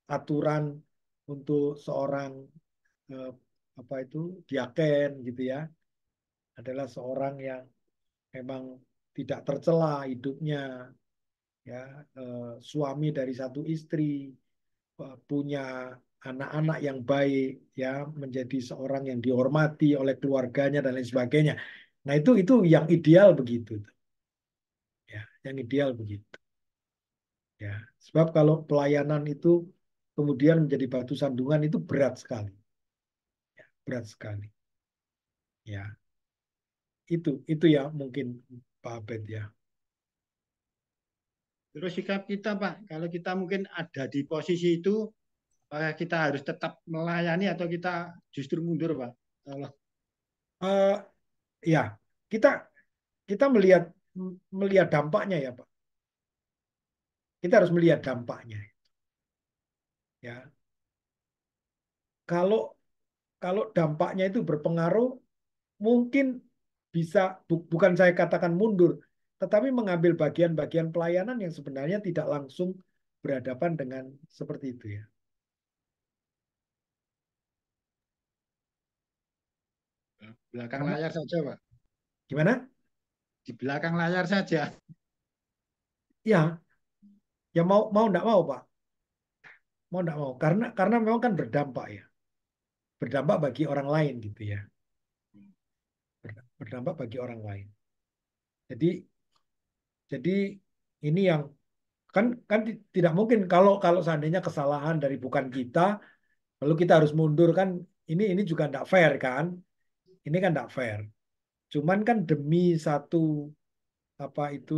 aturan untuk seorang eh, apa itu diaken gitu ya adalah seorang yang memang tidak tercela hidupnya ya eh, suami dari satu istri eh, punya anak-anak yang baik ya menjadi seorang yang dihormati oleh keluarganya dan lain sebagainya Nah itu itu yang ideal begitu. Ya, yang ideal begitu. Ya, sebab kalau pelayanan itu kemudian menjadi batu sandungan itu berat sekali. Ya, berat sekali. Ya. Itu itu ya mungkin Pak Abed ya. Terus sikap kita Pak, kalau kita mungkin ada di posisi itu, apakah kita harus tetap melayani atau kita justru mundur Pak? kalau Uh, ya kita kita melihat melihat dampaknya ya Pak. Kita harus melihat dampaknya. Ya. Kalau kalau dampaknya itu berpengaruh mungkin bisa bu, bukan saya katakan mundur, tetapi mengambil bagian-bagian pelayanan yang sebenarnya tidak langsung berhadapan dengan seperti itu ya. belakang Apa? layar saja pak gimana di belakang layar saja ya ya mau mau enggak mau pak mau tidak mau karena karena memang kan berdampak ya berdampak bagi orang lain gitu ya berdampak bagi orang lain jadi jadi ini yang kan kan tidak mungkin kalau kalau seandainya kesalahan dari bukan kita lalu kita harus mundur kan ini ini juga tidak fair kan ini kan tidak fair. Cuman kan demi satu apa itu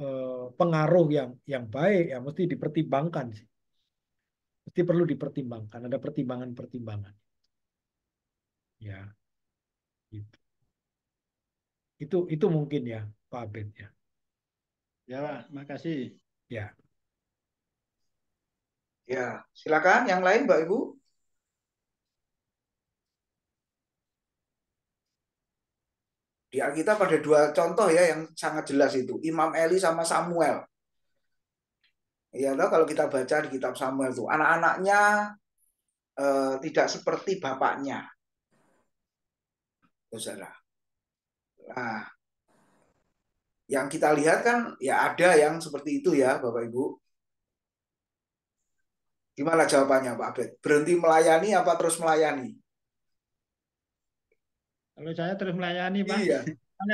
eh, pengaruh yang yang baik ya mesti dipertimbangkan sih. Mesti perlu dipertimbangkan, ada pertimbangan-pertimbangan. Ya. itu Itu itu mungkin ya Pak Abed ya. Ya, terima makasih. Ya. Ya, silakan yang lain Mbak Ibu. Di Alkitab ada dua contoh ya yang sangat jelas itu. Imam Eli sama Samuel. Ya toh kalau kita baca di kitab Samuel tuh anak-anaknya eh, tidak seperti bapaknya. Saudara. Nah, yang kita lihat kan ya ada yang seperti itu ya Bapak Ibu. Gimana jawabannya Pak Abed? Berhenti melayani apa terus melayani? Kalau saya terus melayani, Pak. Iya.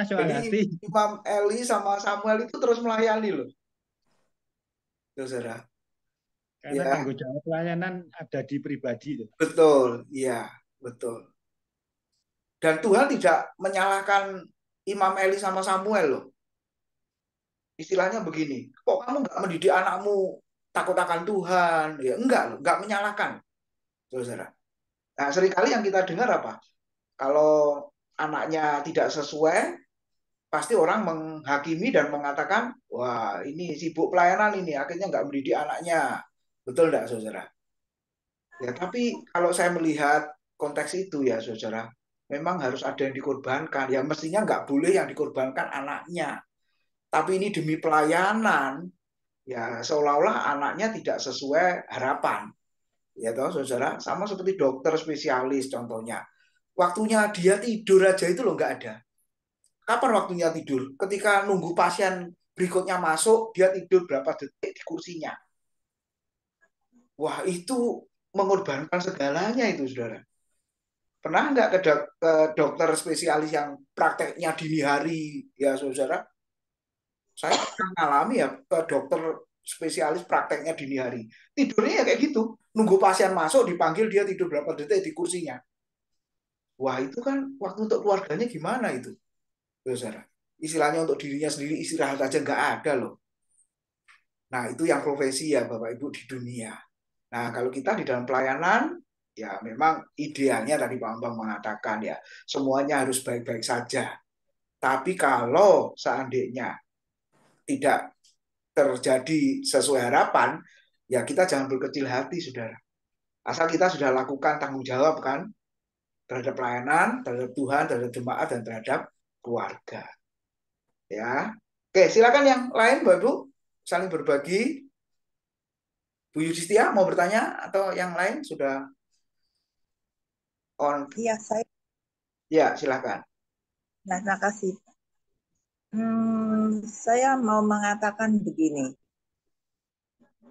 soal Jadi, hati. Imam Eli sama Samuel itu terus melayani loh. Terus saudara. Karena ya. tanggung jawab pelayanan ada di pribadi. Loh. Betul, iya, betul. Dan Tuhan tidak menyalahkan Imam Eli sama Samuel loh. Istilahnya begini, kok kamu nggak mendidik anakmu takut akan Tuhan? Ya enggak loh, enggak menyalahkan. Saudara. Nah, seringkali yang kita dengar apa? Kalau anaknya tidak sesuai, pasti orang menghakimi dan mengatakan, wah ini sibuk pelayanan ini, akhirnya nggak mendidik anaknya. Betul nggak, saudara? Ya, tapi kalau saya melihat konteks itu ya, saudara, memang harus ada yang dikorbankan. Ya, mestinya nggak boleh yang dikorbankan anaknya. Tapi ini demi pelayanan, ya seolah-olah anaknya tidak sesuai harapan. Ya toh, saudara, sama seperti dokter spesialis contohnya Waktunya dia tidur aja itu loh nggak ada. Kapan waktunya tidur? Ketika nunggu pasien berikutnya masuk, dia tidur berapa detik di kursinya. Wah, itu mengorbankan segalanya itu, saudara. Pernah nggak ke, dok ke dokter spesialis yang prakteknya dini hari, ya saudara? Saya pernah ngalami ya ke dokter spesialis prakteknya dini hari. Tidurnya ya kayak gitu. Nunggu pasien masuk, dipanggil dia tidur berapa detik di kursinya. Wah itu kan waktu untuk keluarganya gimana itu? Saudara. Istilahnya untuk dirinya sendiri istirahat aja nggak ada loh. Nah itu yang profesi ya Bapak Ibu di dunia. Nah kalau kita di dalam pelayanan ya memang idealnya tadi Pak Bambang mengatakan ya semuanya harus baik-baik saja. Tapi kalau seandainya tidak terjadi sesuai harapan, ya kita jangan berkecil hati, saudara. Asal kita sudah lakukan tanggung jawab kan, terhadap pelayanan, terhadap Tuhan, terhadap jemaat, dan terhadap keluarga. Ya, oke silakan yang lain Bapak Ibu saling berbagi. Bu Yudhistia mau bertanya atau yang lain sudah on? Iya saya. Ya silakan. Nah, kasih Hmm, saya mau mengatakan begini.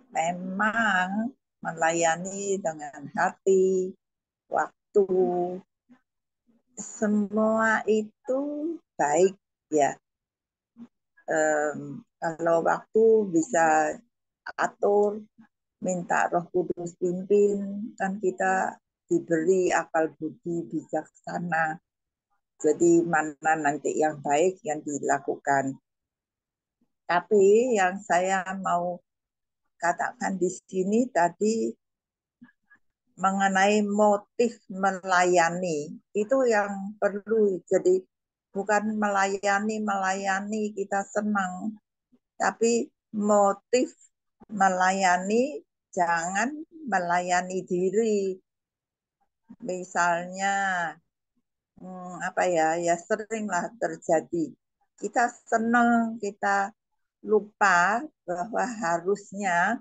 Memang melayani dengan hati, waktu itu semua itu baik ya um, kalau waktu bisa atur minta roh kudus pimpin kan kita diberi akal budi bijaksana jadi mana nanti yang baik yang dilakukan tapi yang saya mau katakan di sini tadi mengenai motif melayani itu yang perlu jadi bukan melayani melayani kita senang tapi motif melayani jangan melayani diri misalnya hmm, apa ya ya seringlah terjadi kita senang kita lupa bahwa harusnya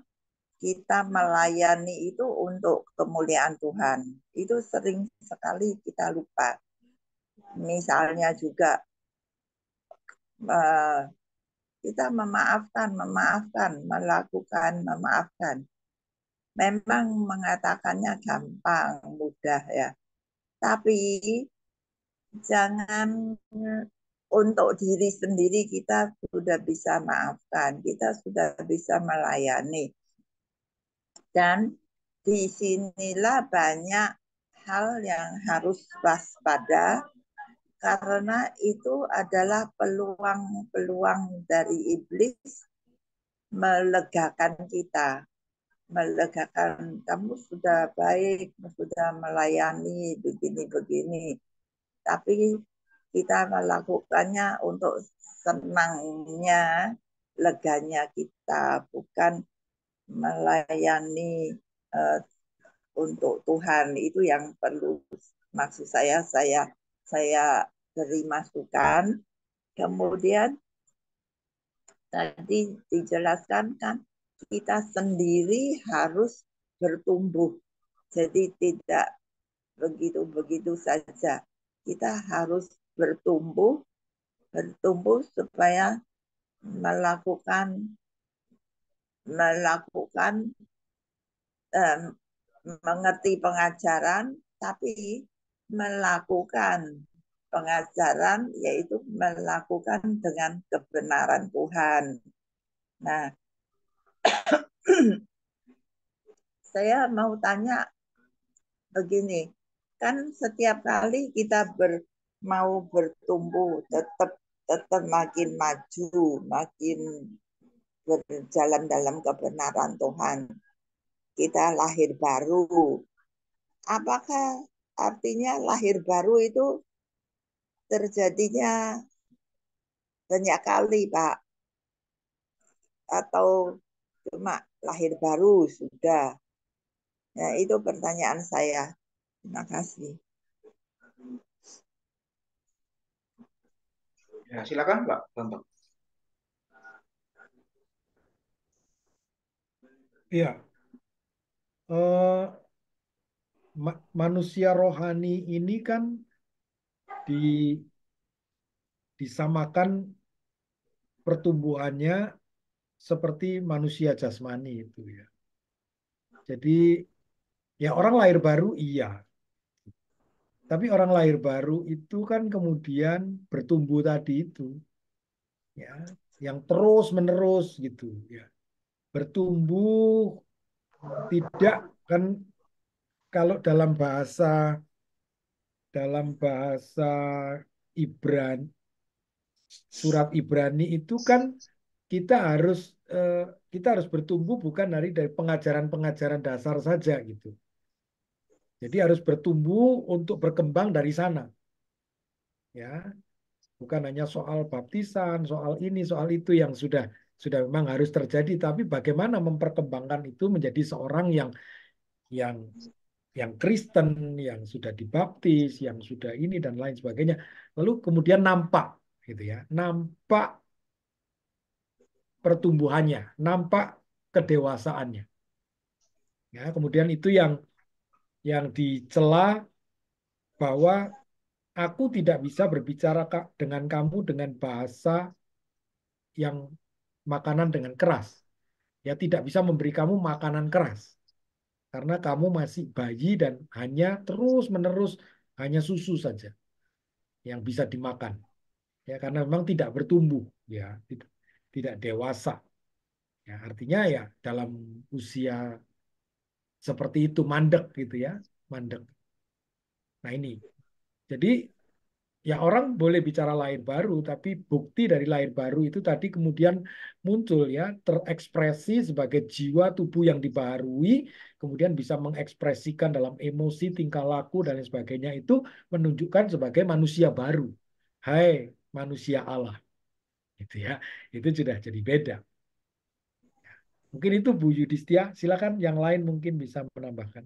kita melayani itu untuk kemuliaan Tuhan. Itu sering sekali kita lupa. Misalnya juga eh, kita memaafkan, memaafkan, melakukan memaafkan. Memang mengatakannya gampang, mudah ya. Tapi jangan untuk diri sendiri kita sudah bisa maafkan, kita sudah bisa melayani dan disinilah banyak hal yang harus waspada karena itu adalah peluang-peluang dari iblis melegakan kita melegakan kamu sudah baik sudah melayani begini-begini tapi kita melakukannya untuk senangnya leganya kita bukan melayani uh, untuk Tuhan itu yang perlu maksud saya saya saya beri masukan kemudian tadi dijelaskan kan kita sendiri harus bertumbuh jadi tidak begitu-begitu saja kita harus bertumbuh bertumbuh supaya melakukan melakukan um, mengerti pengajaran, tapi melakukan pengajaran yaitu melakukan dengan kebenaran Tuhan. Nah, *clears throat* saya mau tanya begini, kan setiap kali kita ber, mau bertumbuh tetap tetap makin maju, makin berjalan dalam kebenaran Tuhan. Kita lahir baru. Apakah artinya lahir baru itu terjadinya banyak kali, Pak? Atau cuma lahir baru sudah? Ya, itu pertanyaan saya. Terima kasih. Ya, silakan Pak Bambang. Iya. Uh, ma manusia rohani ini kan di disamakan pertumbuhannya seperti manusia jasmani itu ya. Jadi ya orang lahir baru iya. Tapi orang lahir baru itu kan kemudian bertumbuh tadi itu ya, yang terus menerus gitu ya bertumbuh tidak kan kalau dalam bahasa dalam bahasa Ibran surat Ibrani itu kan kita harus eh, kita harus bertumbuh bukan dari dari pengajaran-pengajaran dasar saja gitu. Jadi harus bertumbuh untuk berkembang dari sana. Ya. Bukan hanya soal baptisan, soal ini, soal itu yang sudah sudah memang harus terjadi tapi bagaimana memperkembangkan itu menjadi seorang yang yang yang Kristen yang sudah dibaptis yang sudah ini dan lain sebagainya lalu kemudian nampak gitu ya nampak pertumbuhannya nampak kedewasaannya ya kemudian itu yang yang dicela bahwa aku tidak bisa berbicara dengan kamu dengan bahasa yang makanan dengan keras. Ya tidak bisa memberi kamu makanan keras. Karena kamu masih bayi dan hanya terus-menerus hanya susu saja yang bisa dimakan. Ya karena memang tidak bertumbuh ya, tidak, dewasa. Ya, artinya ya dalam usia seperti itu mandek gitu ya, mandek. Nah ini. Jadi ya orang boleh bicara lahir baru, tapi bukti dari lahir baru itu tadi kemudian muncul ya, terekspresi sebagai jiwa tubuh yang dibaharui, kemudian bisa mengekspresikan dalam emosi, tingkah laku dan lain sebagainya itu menunjukkan sebagai manusia baru. Hai, manusia Allah. itu ya. Itu sudah jadi beda. Mungkin itu Bu Yudistia, silakan yang lain mungkin bisa menambahkan.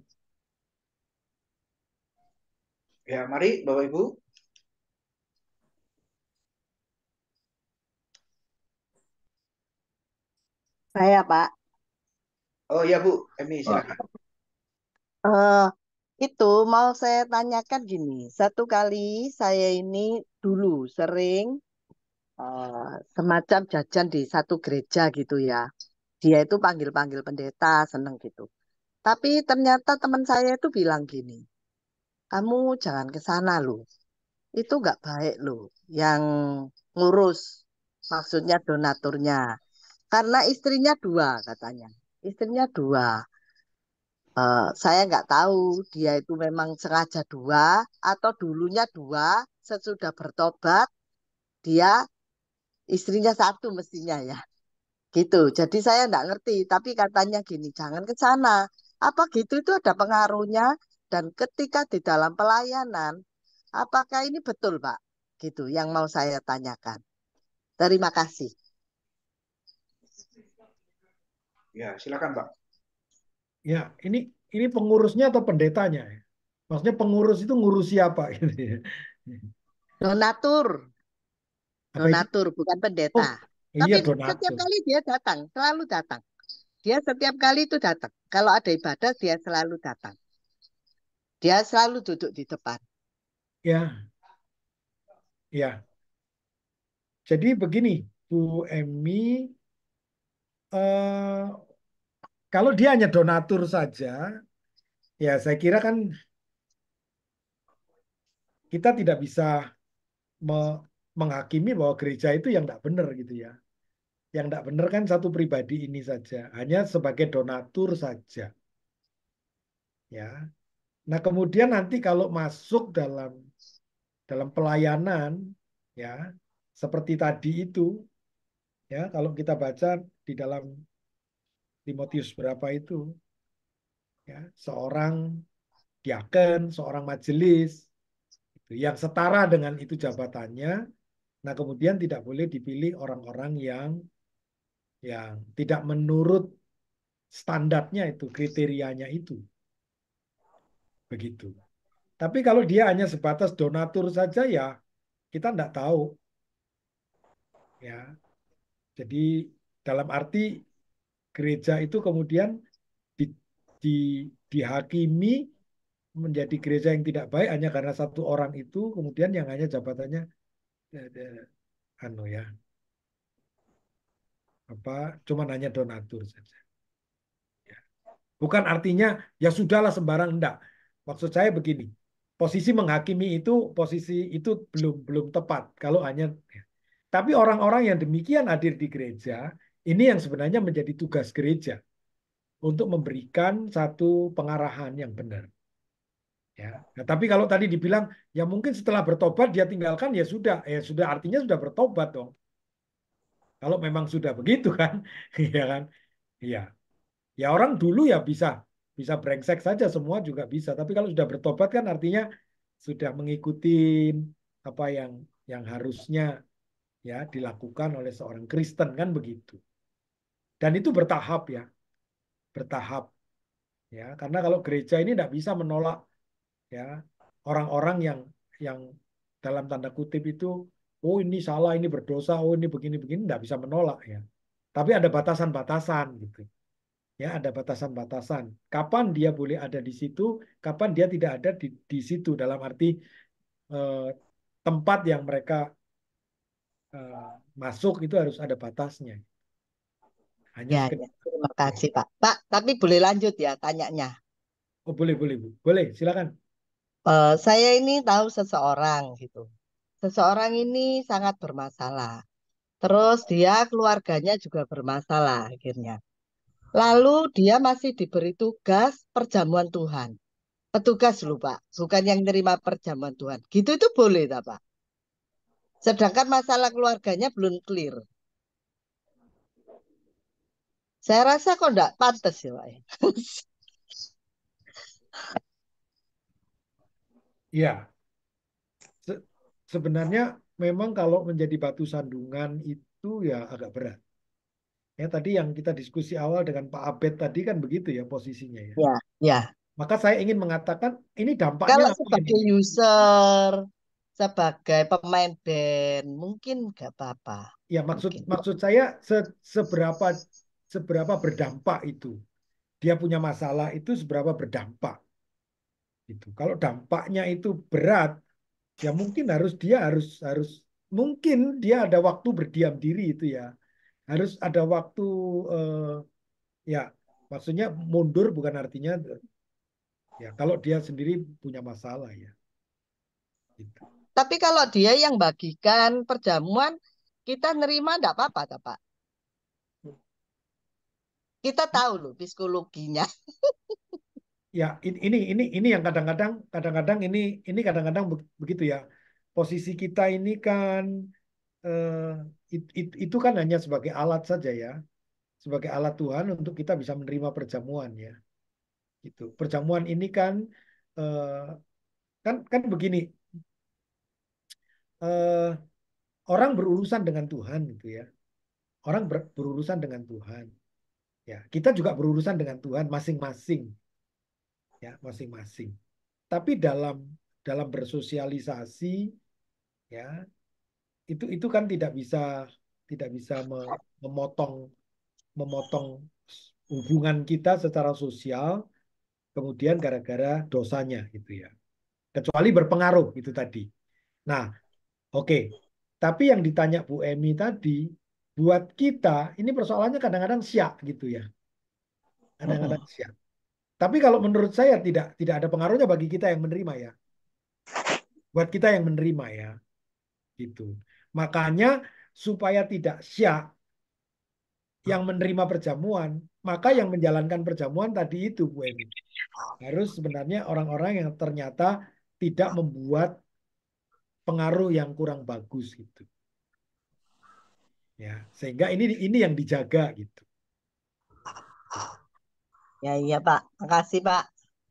Ya, mari Bapak Ibu Saya, Pak. Oh iya Bu, Emi silakan. Eh, itu mau saya tanyakan gini, satu kali saya ini dulu sering uh, semacam jajan di satu gereja gitu ya. Dia itu panggil-panggil pendeta, seneng gitu. Tapi ternyata teman saya itu bilang gini, kamu jangan ke sana loh. Itu nggak baik loh, yang ngurus maksudnya donaturnya karena istrinya dua katanya istrinya dua uh, saya nggak tahu dia itu memang sengaja dua atau dulunya dua sesudah bertobat dia istrinya satu mestinya ya gitu jadi saya nggak ngerti tapi katanya gini jangan ke sana apa gitu itu ada pengaruhnya dan ketika di dalam pelayanan apakah ini betul pak gitu yang mau saya tanyakan terima kasih Ya, silakan Pak. Ya, ini ini pengurusnya atau pendetanya? Maksudnya pengurus itu ngurus siapa? *laughs* Donatur. Apa donatur, bukan pendeta. Oh, iya, Tapi donatur. setiap kali dia datang, selalu datang. Dia setiap kali itu datang. Kalau ada ibadah, dia selalu datang. Dia selalu duduk di depan. Ya. Ya. Jadi begini, Bu Emi Eh, kalau dia hanya donatur saja, ya saya kira kan kita tidak bisa me menghakimi bahwa gereja itu yang tidak benar gitu ya. Yang tidak benar kan satu pribadi ini saja, hanya sebagai donatur saja. Ya. Nah, kemudian nanti kalau masuk dalam dalam pelayanan ya, seperti tadi itu ya, kalau kita baca di dalam Timotius berapa itu ya seorang diaken seorang majelis gitu, yang setara dengan itu jabatannya nah kemudian tidak boleh dipilih orang-orang yang yang tidak menurut standarnya itu kriterianya itu begitu tapi kalau dia hanya sebatas donatur saja ya kita tidak tahu ya jadi dalam arti gereja itu kemudian di, di, dihakimi menjadi gereja yang tidak baik hanya karena satu orang itu kemudian yang hanya jabatannya eh, eh, anu ya apa cuma hanya donatur saja ya. bukan artinya ya sudahlah sembarang enggak maksud saya begini posisi menghakimi itu posisi itu belum belum tepat kalau hanya ya. tapi orang-orang yang demikian hadir di gereja ini yang sebenarnya menjadi tugas gereja untuk memberikan satu pengarahan yang benar. Ya. Nah, tapi kalau tadi dibilang ya mungkin setelah bertobat dia tinggalkan ya sudah, ya sudah artinya sudah bertobat dong. Kalau memang sudah begitu kan, *laughs* ya kan? Iya. Ya orang dulu ya bisa bisa brengsek saja semua juga bisa, tapi kalau sudah bertobat kan artinya sudah mengikuti apa yang yang harusnya ya dilakukan oleh seorang Kristen kan begitu. Dan itu bertahap ya. Bertahap. Ya, karena kalau gereja ini tidak bisa menolak ya orang-orang yang yang dalam tanda kutip itu oh ini salah, ini berdosa, oh ini begini-begini tidak bisa menolak ya. Tapi ada batasan-batasan gitu. Ya, ada batasan-batasan. Kapan dia boleh ada di situ, kapan dia tidak ada di, di situ dalam arti eh, tempat yang mereka eh, masuk itu harus ada batasnya. Hanya ya, ya. terima kasih Pak. Pak, tapi boleh lanjut ya tanyanya. Oh boleh boleh boleh silakan. Uh, saya ini tahu seseorang gitu. Seseorang ini sangat bermasalah. Terus dia keluarganya juga bermasalah akhirnya. Lalu dia masih diberi tugas perjamuan Tuhan. Petugas pak, bukan yang terima perjamuan Tuhan. Gitu itu boleh tak Pak? Sedangkan masalah keluarganya belum clear. Saya rasa kok enggak pantas ya, Pak. Ya. *laughs* Iya. Se sebenarnya memang kalau menjadi batu sandungan itu ya agak berat. Ya tadi yang kita diskusi awal dengan Pak Abed tadi kan begitu ya posisinya ya. Ya, iya. Maka saya ingin mengatakan ini dampaknya Kalau sebagai ini? user, sebagai pemain band mungkin nggak apa-apa. Ya maksud mungkin. maksud saya se, seberapa seberapa berdampak itu. Dia punya masalah itu seberapa berdampak. Itu. Kalau dampaknya itu berat, ya mungkin harus dia harus harus mungkin dia ada waktu berdiam diri itu ya. Harus ada waktu eh, ya maksudnya mundur bukan artinya ya kalau dia sendiri punya masalah ya. Gitu. Tapi kalau dia yang bagikan perjamuan, kita nerima enggak apa-apa, Pak? Kita tahu loh psikologinya. ya, ini ini ini yang kadang-kadang kadang-kadang ini ini kadang-kadang begitu ya. Posisi kita ini kan eh, it, it, itu kan hanya sebagai alat saja ya. Sebagai alat Tuhan untuk kita bisa menerima perjamuan ya. itu Perjamuan ini kan eh, kan kan begini. Eh, orang berurusan dengan Tuhan gitu ya. Orang ber, berurusan dengan Tuhan. Ya, kita juga berurusan dengan Tuhan masing-masing. Ya, masing-masing. Tapi dalam dalam bersosialisasi ya itu itu kan tidak bisa tidak bisa memotong memotong hubungan kita secara sosial kemudian gara-gara dosanya gitu ya kecuali berpengaruh itu tadi nah oke okay. tapi yang ditanya Bu Emi tadi buat kita ini persoalannya kadang-kadang siap gitu ya. Kadang-kadang oh. siap Tapi kalau menurut saya tidak tidak ada pengaruhnya bagi kita yang menerima ya. Buat kita yang menerima ya. Gitu. Makanya supaya tidak siap yang menerima perjamuan, maka yang menjalankan perjamuan tadi itu Bu Emi. Harus sebenarnya orang-orang yang ternyata tidak membuat pengaruh yang kurang bagus gitu ya sehingga ini ini yang dijaga gitu ya iya pak makasih pak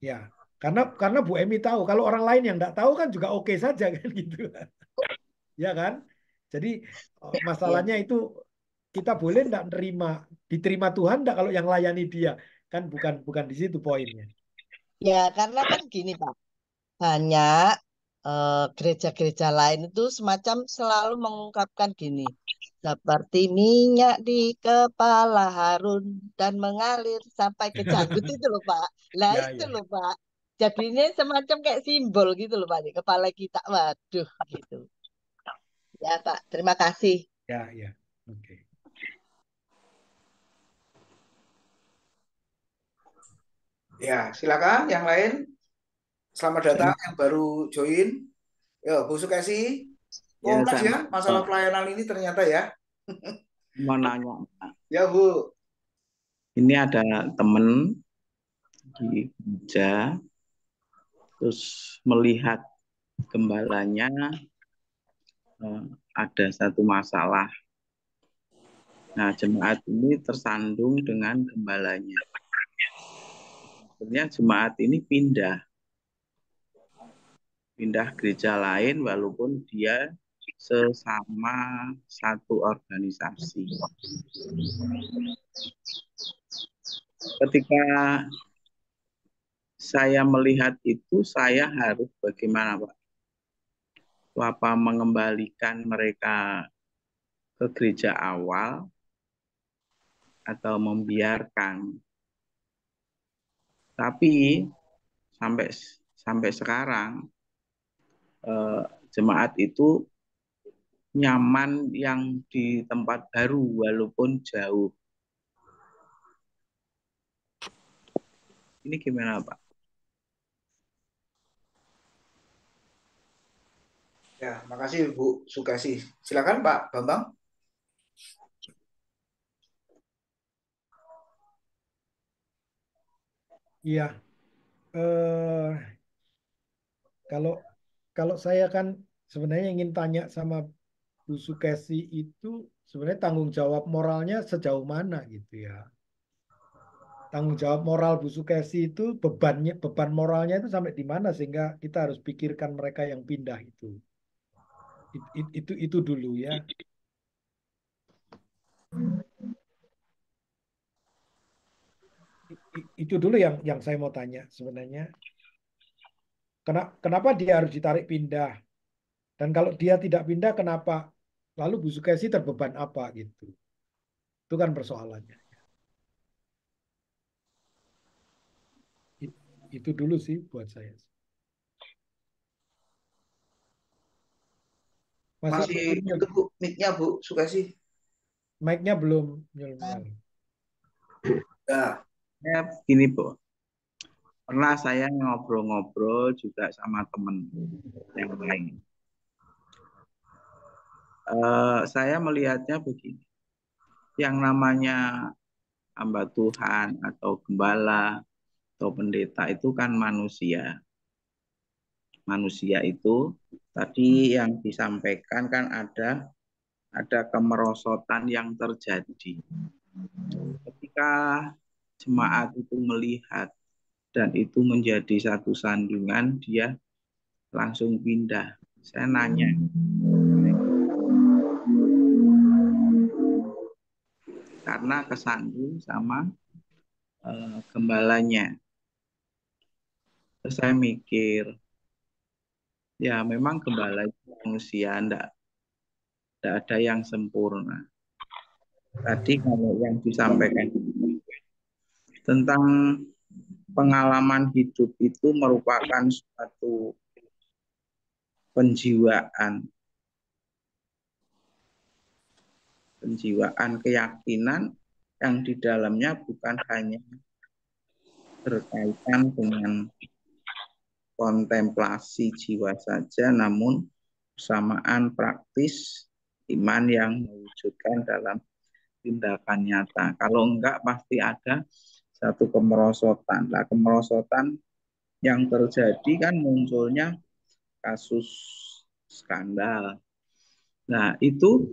ya karena karena Bu Emi tahu kalau orang lain yang tidak tahu kan juga oke okay saja kan gitu *laughs* ya kan jadi eh, iya. masalahnya itu kita boleh tidak nerima diterima Tuhan tidak kalau yang layani dia kan bukan bukan di situ poinnya ya karena kan gini pak hanya Eh, gereja-gereja lain itu semacam selalu mengungkapkan gini seperti minyak di kepala Harun dan mengalir sampai ke janggut *laughs* itu loh Pak. Lah ya, itu ya. loh Pak. Jadinya semacam kayak simbol gitu loh Pak di kepala kita. Waduh gitu. Ya Pak, terima kasih. Ya, ya. Oke. Okay. Ya, silakan yang lain. Selamat iya. datang yang baru join. Yo, Bu Sukesi. Iya, Kompleks ya, masalah pelayanan ini ternyata ya. *laughs* Mau nanya. Ya, Bu. Ini ada teman di Jogja. terus melihat gembalanya eh, ada satu masalah. Nah, jemaat ini tersandung dengan gembalanya. Akhirnya jemaat ini pindah pindah gereja lain walaupun dia sesama satu organisasi. Ketika saya melihat itu, saya harus bagaimana Pak? Apa mengembalikan mereka ke gereja awal atau membiarkan. Tapi sampai sampai sekarang Eh, jemaat itu nyaman yang di tempat baru walaupun jauh. Ini gimana Pak? Ya, makasih Bu Sukasi. Silakan Pak Bambang. Iya. Eh, kalau kalau saya kan sebenarnya ingin tanya sama Bu Sukesi itu sebenarnya tanggung jawab moralnya sejauh mana gitu ya. Tanggung jawab moral Bu Sukesi itu bebannya beban moralnya itu sampai di mana sehingga kita harus pikirkan mereka yang pindah itu. It, it, itu itu dulu ya. itu dulu yang yang saya mau tanya sebenarnya. Kenapa dia harus ditarik pindah? Dan kalau dia tidak pindah, kenapa? Lalu Bu Sukesi terbeban apa gitu? Itu kan persoalannya. Itu dulu sih buat saya. Masih, Masih tunggu Bu, mic-nya Bu Sukesi. Mic-nya belum. Ya, ini Bu pernah saya ngobrol-ngobrol juga sama teman yang lain. Uh, saya melihatnya begini, yang namanya hamba Tuhan atau gembala atau pendeta itu kan manusia. Manusia itu tadi yang disampaikan kan ada ada kemerosotan yang terjadi. Ketika jemaat itu melihat dan itu menjadi satu sandungan dia langsung pindah saya nanya karena kesandung sama e, gembalanya terus saya mikir ya memang gembala manusia ndak tidak ada yang sempurna. Tadi kalau yang disampaikan tentang pengalaman hidup itu merupakan suatu penjiwaan. Penjiwaan keyakinan yang di dalamnya bukan hanya berkaitan dengan kontemplasi jiwa saja, namun persamaan praktis iman yang mewujudkan dalam tindakan nyata. Kalau enggak pasti ada satu kemerosotan. Nah, kemerosotan yang terjadi kan munculnya kasus skandal. Nah, itu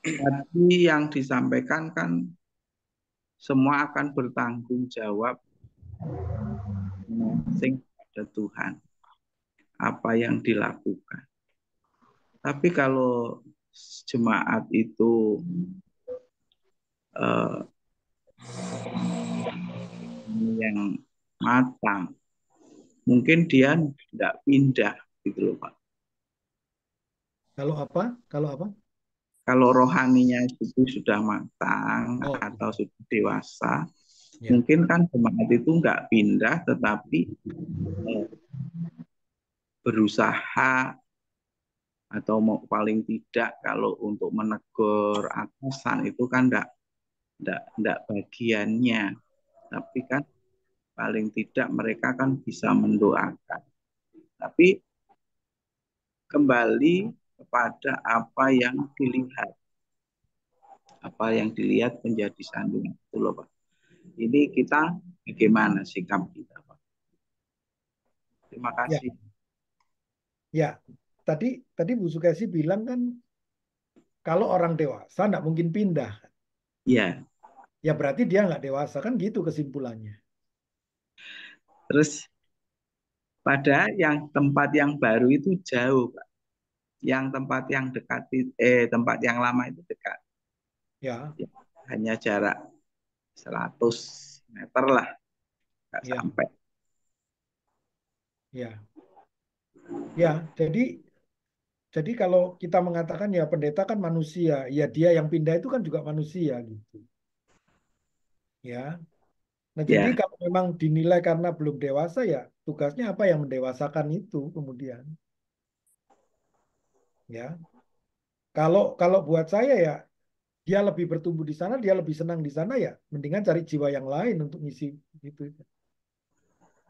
tadi yang disampaikan kan semua akan bertanggung jawab masing pada Tuhan apa yang dilakukan. Tapi kalau jemaat itu eh, yang matang. Mungkin dia tidak pindah gitu loh Pak. Kalau apa? Kalau apa? Kalau rohaninya itu sudah matang oh. Iya. atau sudah dewasa, ya. mungkin kan semangat itu nggak pindah, tetapi eh, berusaha atau mau paling tidak kalau untuk menegur atasan itu kan enggak enggak, enggak bagiannya. Tapi kan paling tidak mereka kan bisa mendoakan. Tapi kembali kepada apa yang dilihat. Apa yang dilihat menjadi sandungan. Itu loh Pak. Ini kita bagaimana sikap kita Pak. Terima ya. kasih. Ya, ya. tadi tadi Bu Sukesi bilang kan kalau orang dewasa nggak mungkin pindah. Iya ya berarti dia nggak dewasa kan gitu kesimpulannya. Terus pada yang tempat yang baru itu jauh, Pak. Yang tempat yang dekat eh tempat yang lama itu dekat. Ya. ya hanya jarak 100 meter lah. Nggak ya. sampai. Ya. Ya, jadi jadi kalau kita mengatakan ya pendeta kan manusia, ya dia yang pindah itu kan juga manusia gitu ya. Nah, jadi yeah. kalau memang dinilai karena belum dewasa ya tugasnya apa yang mendewasakan itu kemudian. Ya. Kalau kalau buat saya ya dia lebih bertumbuh di sana, dia lebih senang di sana ya, mendingan cari jiwa yang lain untuk ngisi itu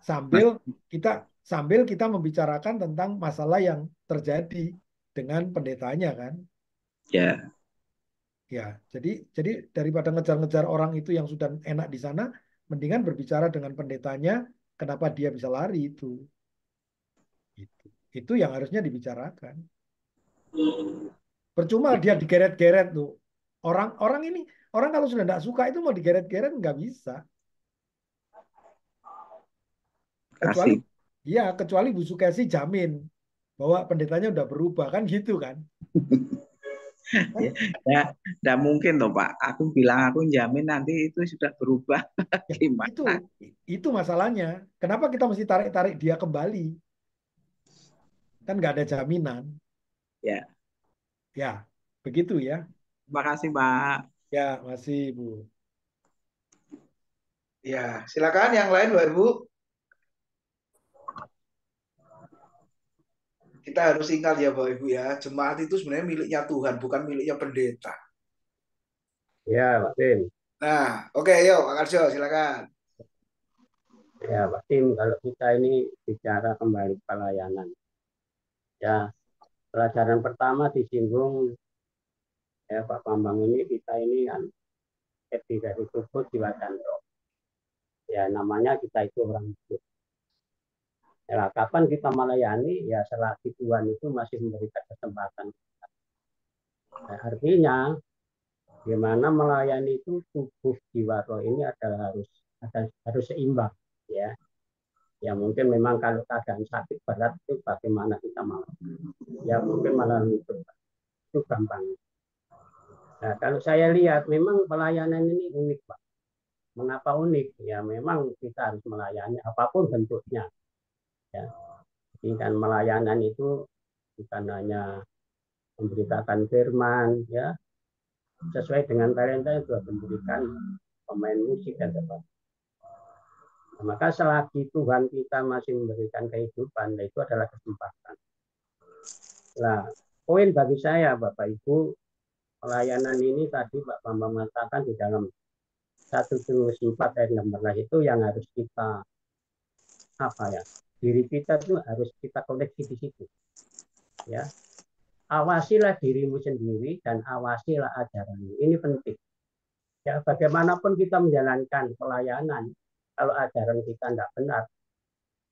Sambil kita sambil kita membicarakan tentang masalah yang terjadi dengan pendetanya kan. Ya. Ya, jadi jadi daripada ngejar-ngejar orang itu yang sudah enak di sana, mendingan berbicara dengan pendetanya kenapa dia bisa lari itu. Itu, itu yang harusnya dibicarakan. Percuma dia digeret-geret tuh. Orang orang ini orang kalau sudah tidak suka itu mau digeret-geret nggak bisa. Kecuali ya ya kecuali Bu Sukesi jamin bahwa pendetanya udah berubah kan gitu kan. *laughs* ya tidak ya, mungkin loh pak aku bilang aku jamin nanti itu sudah berubah ya, gimana itu itu masalahnya kenapa kita mesti tarik tarik dia kembali kan nggak ada jaminan ya ya begitu ya terima kasih pak ya masih bu ya silakan yang lain bu Kita harus ingat ya Bapak Ibu ya, jemaat itu sebenarnya miliknya Tuhan, bukan miliknya pendeta. Ya, Pak Tim. Nah, oke, okay, yuk, Pak Karjo, silakan. Ya, Pak Tim, kalau kita ini bicara kembali pelayanan. Ya, pelajaran pertama disinggung ya Pak Bambang ini kita ini kan etika dari tubuh di roh. Ya, namanya kita itu orang hidup. Nah, kapan kita melayani? Ya selagi Tuhan itu masih memberikan kesempatan. Nah, artinya gimana melayani itu tubuh jiwa roh ini adalah harus ada, harus seimbang ya ya mungkin memang kalau keadaan sakit berat itu bagaimana kita malah. ya mungkin malah itu itu gampang nah kalau saya lihat memang pelayanan ini unik pak mengapa unik ya memang kita harus melayani apapun bentuknya Ya. Jadi kan melayanan itu bukan hanya memberitakan firman, ya sesuai dengan talenta itu memberikan pemain musik dan sebagainya. Nah, maka selagi Tuhan kita masih memberikan kehidupan, nah, itu adalah kesempatan. Nah, poin bagi saya Bapak Ibu, pelayanan ini tadi Pak Bambang mengatakan di dalam satu 174 ayat 16 itu yang harus kita apa ya diri kita itu harus kita koleksi di situ. Ya. Awasilah dirimu sendiri dan awasilah ajaranmu. Ini penting. Ya, bagaimanapun kita menjalankan pelayanan, kalau ajaran kita tidak benar,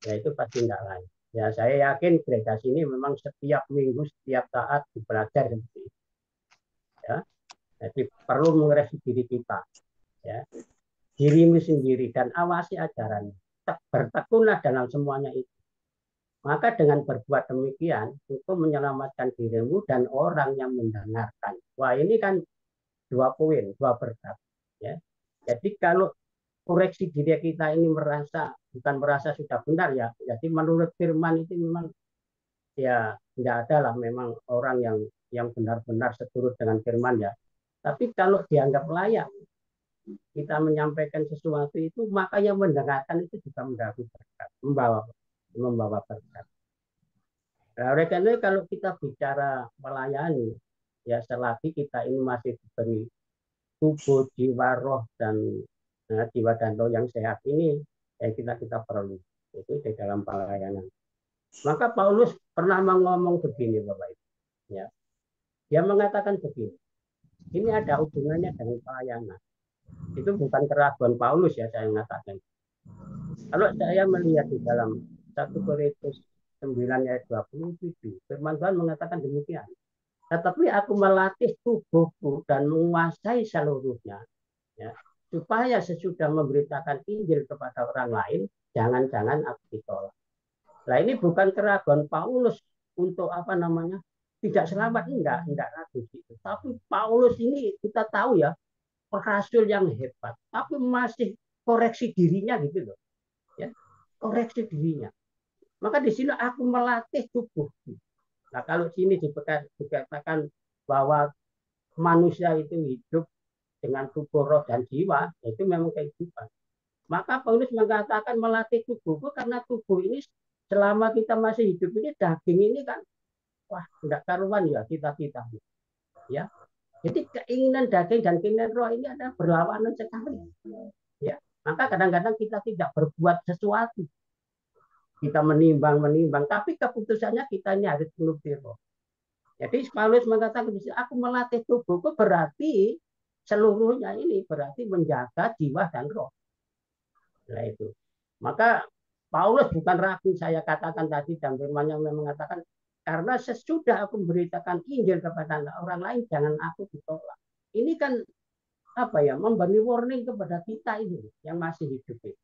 ya itu pasti tidak lain. Ya, saya yakin gereja sini memang setiap minggu, setiap saat belajar seperti Ya, jadi perlu mengoreksi diri kita. Ya, dirimu sendiri dan awasi ajaranmu bertekunlah dalam semuanya itu. Maka dengan berbuat demikian, itu menyelamatkan dirimu dan orang yang mendengarkan. Wah ini kan dua poin, dua berkat. Ya. Jadi kalau koreksi diri kita ini merasa, bukan merasa sudah benar ya, jadi menurut firman itu memang ya tidak ada lah memang orang yang yang benar-benar seturut dengan firman ya. Tapi kalau dianggap layak, kita menyampaikan sesuatu itu maka yang mendengarkan itu juga mendapat berkat membawa membawa berkat nah, oleh karena itu kalau kita bicara melayani ya selagi kita ini masih diberi tubuh jiwa roh dan nah, jiwa dan roh yang sehat ini ya kita kita perlu itu di dalam pelayanan maka Paulus pernah mengomong begini bapak ibu ya dia mengatakan begini ini ada hubungannya dengan pelayanan itu bukan keraguan Paulus ya saya mengatakan. Kalau saya melihat di dalam 1 Korintus 9 ayat 27, firman Tuhan mengatakan demikian. Tetapi aku melatih tubuhku dan menguasai seluruhnya. Ya, supaya sesudah memberitakan Injil kepada orang lain, jangan-jangan aku ditolak. Nah ini bukan keraguan Paulus untuk apa namanya tidak selamat enggak enggak ragu gitu. Tapi Paulus ini kita tahu ya rasul yang hebat, tapi masih koreksi dirinya gitu loh. Ya, koreksi dirinya. Maka di sini aku melatih tubuh. Nah, kalau sini dikatakan bahwa manusia itu hidup dengan tubuh roh dan jiwa, ya itu memang kehidupan. Maka Paulus mengatakan melatih tubuh karena tubuh ini selama kita masih hidup ini daging ini kan wah tidak karuan ya kita kita ya jadi keinginan daging dan keinginan roh ini adalah berlawanan sekali. Ya, maka kadang-kadang kita tidak berbuat sesuatu. Kita menimbang-menimbang, tapi keputusannya kita ini harus menuruti roh. Jadi Paulus mengatakan aku melatih tubuhku berarti seluruhnya ini berarti menjaga jiwa dan roh. Nah itu. Maka Paulus bukan ragu saya katakan tadi dan firman yang mengatakan karena sesudah aku memberitakan Injil kepada orang lain, jangan aku ditolak. Ini kan apa ya memberi warning kepada kita ini yang masih hidup ini.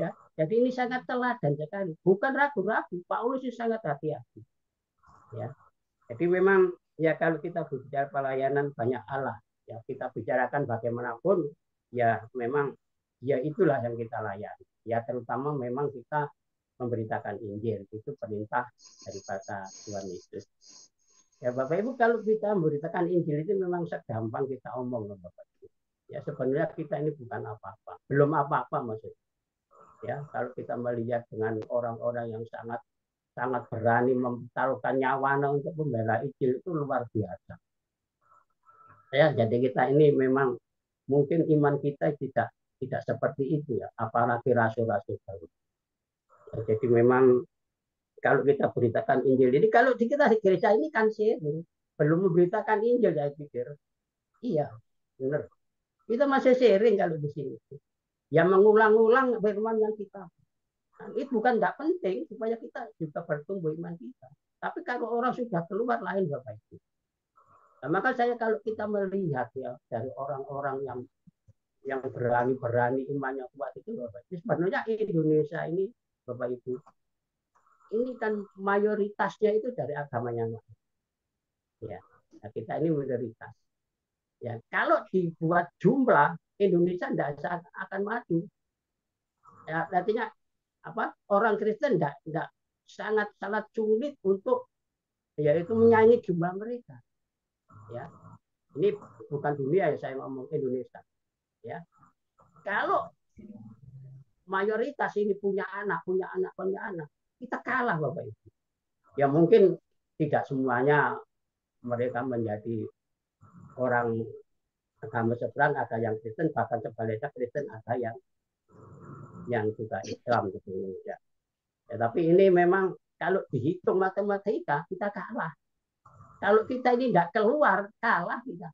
Ya, jadi ini sangat teladan sekali. Bukan ragu-ragu, Paulus itu sangat hati-hati. Ya, jadi memang ya kalau kita bicara pelayanan banyak Allah, ya kita bicarakan bagaimanapun, ya memang ya itulah yang kita layani. Ya terutama memang kita memberitakan Injil itu perintah dari daripada Tuhan Yesus ya Bapak Ibu kalau kita memberitakan Injil itu memang segampang kita omong Bapak Ibu ya sebenarnya kita ini bukan apa-apa belum apa-apa maksudnya ya kalau kita melihat dengan orang-orang yang sangat sangat berani mempertaruhkan nyawana untuk membela Injil itu luar biasa ya jadi kita ini memang mungkin iman kita tidak tidak seperti itu ya apalagi rasul-rasul dahulu jadi memang kalau kita beritakan Injil ini, kalau di kita di gereja ini kan sih belum memberitakan Injil saya pikir. Iya, benar. Kita masih sering kalau di sini. Ya mengulang-ulang firman yang kita. Nah, itu bukan tidak penting supaya kita juga bertumbuh iman kita. Tapi kalau orang sudah keluar lain Bapak Ibu. Nah, maka saya kalau kita melihat ya dari orang-orang yang yang berani-berani imannya kuat itu Bapak Ibu. Sebenarnya Indonesia ini Bapak Ibu. Ini kan mayoritasnya itu dari agama yang lain. Ya, nah kita ini mayoritas. Ya, kalau dibuat jumlah Indonesia tidak akan maju. Ya, artinya apa? Orang Kristen tidak tidak sangat sangat sulit untuk yaitu hmm. menyanyi jumlah mereka. Ya, ini bukan dunia yang saya ngomong Indonesia. Ya, kalau mayoritas ini punya anak, punya anak, punya anak. Kita kalah Bapak Ibu. Ya mungkin tidak semuanya mereka menjadi orang agama seberang, ada yang Kristen, bahkan sebaliknya Kristen ada yang yang juga Islam gitu ya. ya tapi ini memang kalau dihitung matematika kita kalah. Kalau kita ini tidak keluar, kalah kita.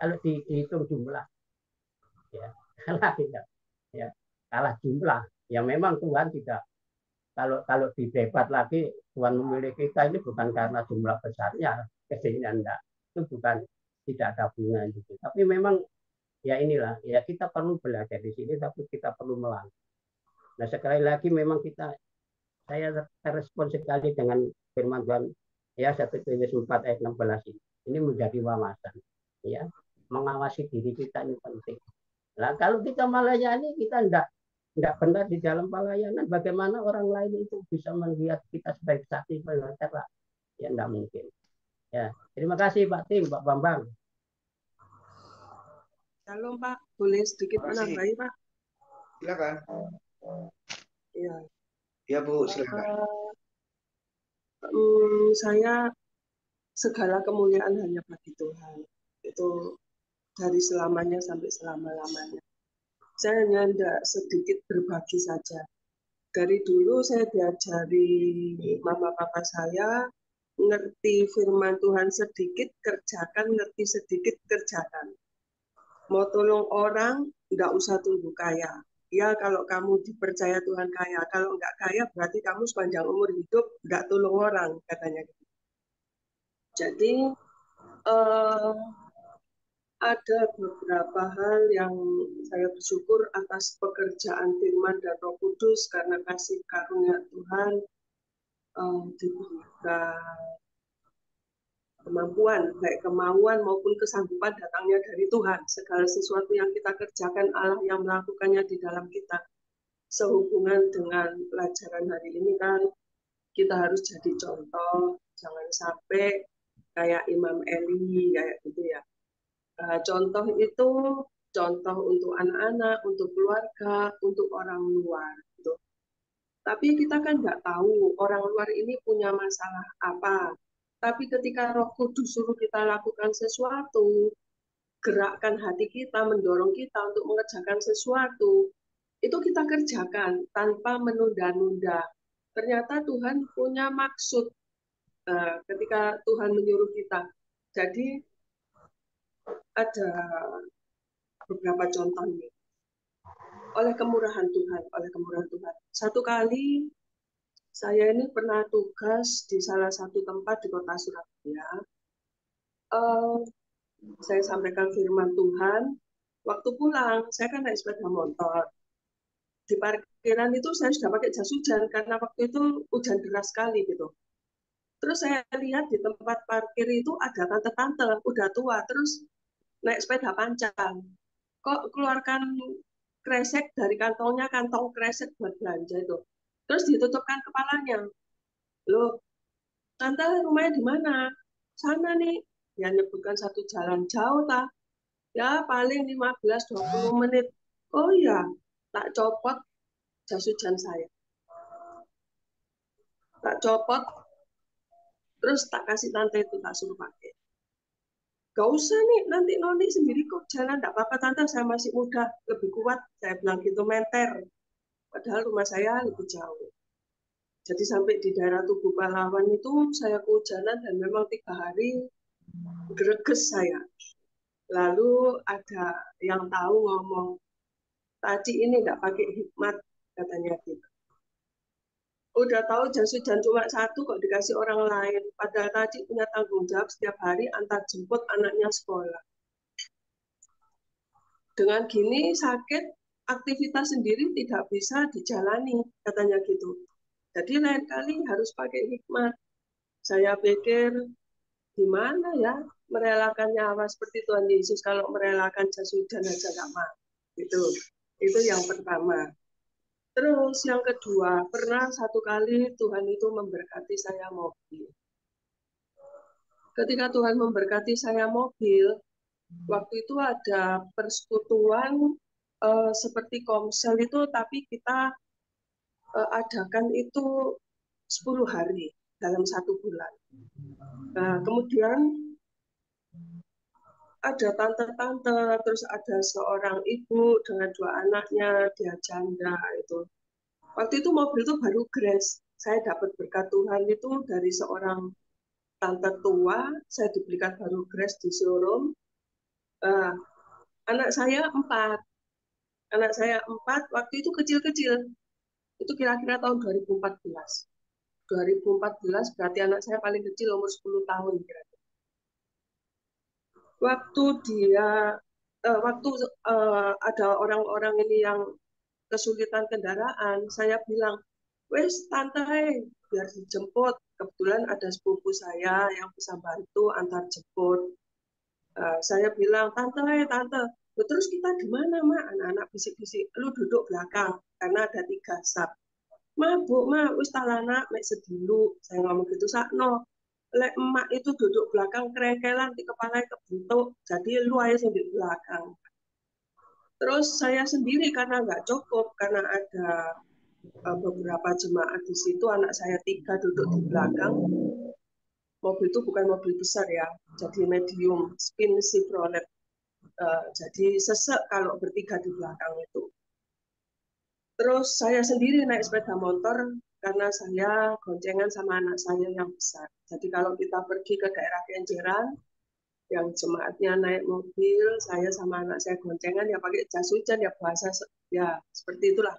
Kalau dihitung jumlah, ya *laughs* kalah kita. Ya kalah jumlah. Ya memang Tuhan tidak kalau kalau didebat lagi Tuhan memilih kita ini bukan karena jumlah besarnya kesini enggak itu bukan tidak ada bunga gitu. Tapi memang ya inilah ya kita perlu belajar di sini tapi kita perlu melangkah. Nah sekali lagi memang kita saya terespon sekali dengan firman Tuhan ya satu Petrus empat ayat 16 ini. Ini menjadi wawasan ya mengawasi diri kita ini penting. Nah, kalau kita malah melayani kita enggak nggak benar di dalam pelayanan bagaimana orang lain itu bisa melihat kita sebagai saksi lah ya nggak mungkin ya terima kasih Pak Tim Pak Bambang Halo Pak boleh sedikit menambahi Pak silakan ya ya Bu eh, silakan um, saya segala kemuliaan hanya bagi Tuhan itu dari selamanya sampai selama lamanya saya hanya tidak sedikit berbagi saja. Dari dulu saya diajari mama-papa saya ngerti firman Tuhan sedikit, kerjakan, ngerti sedikit, kerjakan. Mau tolong orang, nggak usah tunggu kaya. Ya kalau kamu dipercaya Tuhan kaya, kalau nggak kaya berarti kamu sepanjang umur hidup nggak tolong orang, katanya. Jadi, eh, ada beberapa hal yang saya bersyukur atas pekerjaan firman dan roh kudus karena kasih karunia Tuhan uh, diberikan kemampuan, baik kemauan maupun kesanggupan datangnya dari Tuhan. Segala sesuatu yang kita kerjakan, Allah yang melakukannya di dalam kita. Sehubungan dengan pelajaran hari ini kan, kita harus jadi contoh, jangan sampai kayak Imam Eli, kayak gitu ya. Uh, contoh itu contoh untuk anak-anak, untuk keluarga, untuk orang luar. Gitu. Tapi kita kan nggak tahu orang luar ini punya masalah apa. Tapi ketika Roh Kudus suruh kita lakukan sesuatu, gerakkan hati kita, mendorong kita untuk mengerjakan sesuatu, itu kita kerjakan tanpa menunda-nunda. Ternyata Tuhan punya maksud eh, ketika Tuhan menyuruh kita. Jadi ada beberapa contohnya. Oleh kemurahan Tuhan, oleh kemurahan Tuhan. Satu kali saya ini pernah tugas di salah satu tempat di kota Surabaya. Uh, saya sampaikan firman Tuhan. Waktu pulang, saya kan naik sepeda motor. Di parkiran itu saya sudah pakai jas hujan karena waktu itu hujan deras sekali gitu. Terus saya lihat di tempat parkir itu ada tante-tante udah tua. Terus naik sepeda panjang kok keluarkan kresek dari kantongnya kantong kresek buat belanja itu terus ditutupkan kepalanya loh tante rumahnya di mana sana nih ya nyebutkan satu jalan jauh ta ya paling 15-20 menit oh iya, tak copot jas hujan saya tak copot terus tak kasih tante itu tak suruh pakai gak usah nih nanti noni sendiri kok jalan tidak apa-apa tante saya masih muda lebih kuat saya bilang gitu menter padahal rumah saya lebih jauh jadi sampai di daerah tubuh Pahlawan itu saya jalan dan memang tiga hari greges saya lalu ada yang tahu ngomong Taci ini tidak pakai hikmat katanya gitu udah tahu jas hujan cuma satu kok dikasih orang lain. Padahal tadi punya tanggung jawab setiap hari antar jemput anaknya sekolah. Dengan gini sakit, aktivitas sendiri tidak bisa dijalani, katanya gitu. Jadi lain kali harus pakai hikmat. Saya pikir gimana ya merelakan nyawa seperti Tuhan Yesus kalau merelakan jas hujan aja nggak mau. Gitu. Itu yang pertama. Terus yang kedua, pernah satu kali Tuhan itu memberkati saya mobil. Ketika Tuhan memberkati saya mobil, waktu itu ada persekutuan eh, seperti komsel itu, tapi kita eh, adakan itu 10 hari dalam satu bulan. Nah, kemudian ada tante-tante, terus ada seorang ibu dengan dua anaknya, dia janda itu. Waktu itu mobil itu baru grace. Saya dapat berkat Tuhan itu dari seorang tante tua, saya diberikan baru grace di showroom. Uh, anak saya empat. Anak saya empat, waktu itu kecil-kecil. Itu kira-kira tahun 2014. 2014 berarti anak saya paling kecil umur 10 tahun kira-kira waktu dia uh, waktu uh, ada orang-orang ini yang kesulitan kendaraan, saya bilang, wes santai, biar dijemput. Kebetulan ada sepupu saya yang bisa bantu antar jemput. Uh, saya bilang, tante, tante, terus kita di mana, mak? Anak-anak bisik-bisik, lu duduk belakang, karena ada tiga sap. Ma, bu, ma, wis talana, mek lu, Saya ngomong gitu, sakno lek emak itu duduk belakang kerekelan di kepala kebentuk jadi lu aja sendiri belakang terus saya sendiri karena nggak cukup karena ada e, beberapa jemaat di situ anak saya tiga duduk di belakang mobil itu bukan mobil besar ya jadi medium spin si uh, e, jadi sesek kalau bertiga di belakang itu terus saya sendiri naik sepeda motor karena saya goncengan sama anak saya yang besar. Jadi kalau kita pergi ke daerah Kenjeran, yang jemaatnya naik mobil, saya sama anak saya goncengan, ya pakai jas hujan, ya bahasa, ya seperti itulah.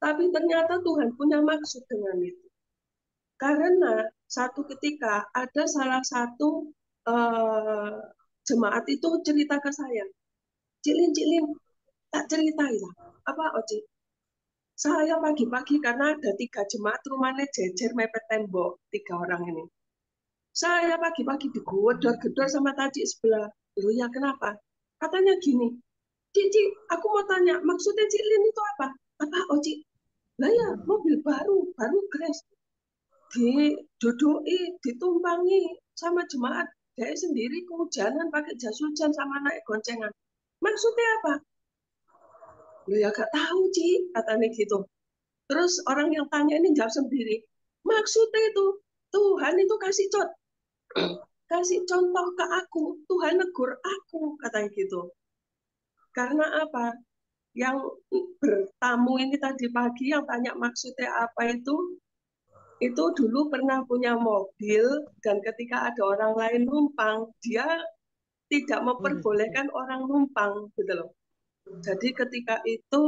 Tapi ternyata Tuhan punya maksud dengan itu. Karena satu ketika ada salah satu eh, jemaat itu cerita ke saya, Cilin, Cilin, tak cerita ya, Apa Oci? saya pagi-pagi karena ada tiga jemaat rumahnya jejer mepet tembok tiga orang ini saya pagi-pagi digodor gedor sama tajik sebelah lu ya kenapa katanya gini Cici, aku mau tanya, maksudnya Cilin itu apa? Apa, oh Cik? Lah ya, mobil baru, baru di Didodoi, ditumpangi sama jemaat. Dia sendiri kehujanan pakai jas hujan sama naik goncengan. Maksudnya apa? lu ya gak tahu Ci katanya gitu terus orang yang tanya ini jawab sendiri maksudnya itu Tuhan itu kasih contoh kasih contoh ke aku Tuhan negur aku katanya gitu karena apa yang bertamu ini tadi pagi yang tanya maksudnya apa itu itu dulu pernah punya mobil dan ketika ada orang lain numpang dia tidak hmm. memperbolehkan orang numpang gitu loh jadi ketika itu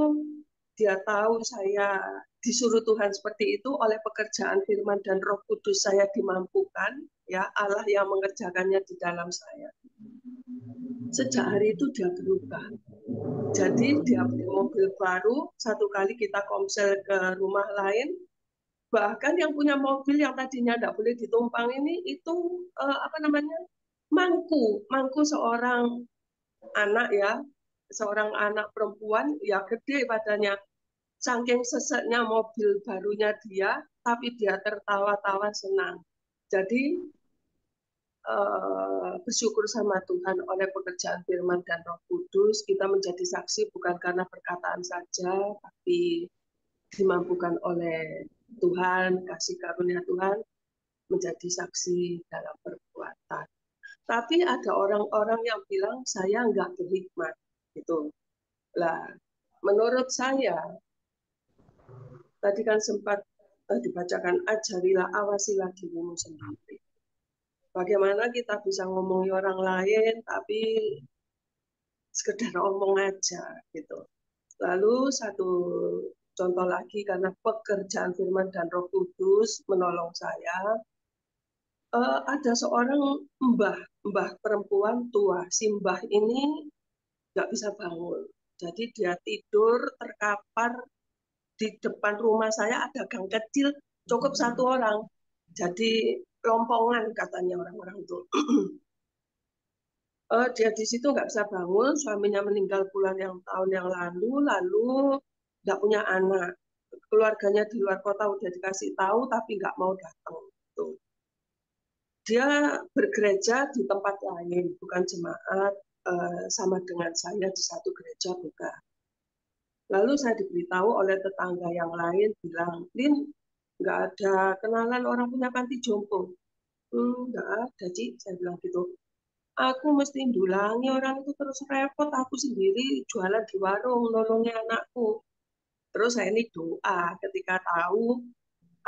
dia tahu saya disuruh Tuhan seperti itu oleh pekerjaan firman dan roh kudus saya dimampukan, ya Allah yang mengerjakannya di dalam saya. Sejak hari itu dia berubah. Jadi dia beli mobil baru, satu kali kita komsel ke rumah lain, bahkan yang punya mobil yang tadinya tidak boleh ditumpang ini itu eh, apa namanya mangku mangku seorang anak ya seorang anak perempuan ya gede badannya saking seseknya mobil barunya dia tapi dia tertawa-tawa senang jadi uh, bersyukur sama Tuhan oleh pekerjaan firman dan roh kudus kita menjadi saksi bukan karena perkataan saja tapi dimampukan oleh Tuhan kasih karunia Tuhan menjadi saksi dalam perbuatan tapi ada orang-orang yang bilang saya nggak berhikmat gitu. Lah, menurut saya tadi kan sempat eh, dibacakan ajarilah awasi lagi dirimu sendiri. Bagaimana kita bisa ngomongi orang lain tapi sekedar omong aja gitu. Lalu satu contoh lagi karena pekerjaan firman dan Roh Kudus menolong saya uh, ada seorang mbah, mbah perempuan tua. simbah ini nggak bisa bangun. Jadi dia tidur terkapar di depan rumah saya ada gang kecil cukup hmm. satu orang. Jadi lompongan katanya orang-orang itu. uh, *clears throat* dia di situ nggak bisa bangun, suaminya meninggal bulan yang tahun yang lalu, lalu nggak punya anak. Keluarganya di luar kota udah dikasih tahu tapi nggak mau datang. Tuh. Dia bergereja di tempat lain, bukan jemaat, Eh, sama dengan saya di satu gereja juga. Lalu saya diberitahu oleh tetangga yang lain bilang, Lin, nggak ada kenalan orang punya panti jompo. Hmm, nggak ada, Ci. Saya bilang gitu. Aku mesti dulangi orang itu terus repot. Aku sendiri jualan di warung, nolongnya anakku. Terus saya ini doa ketika tahu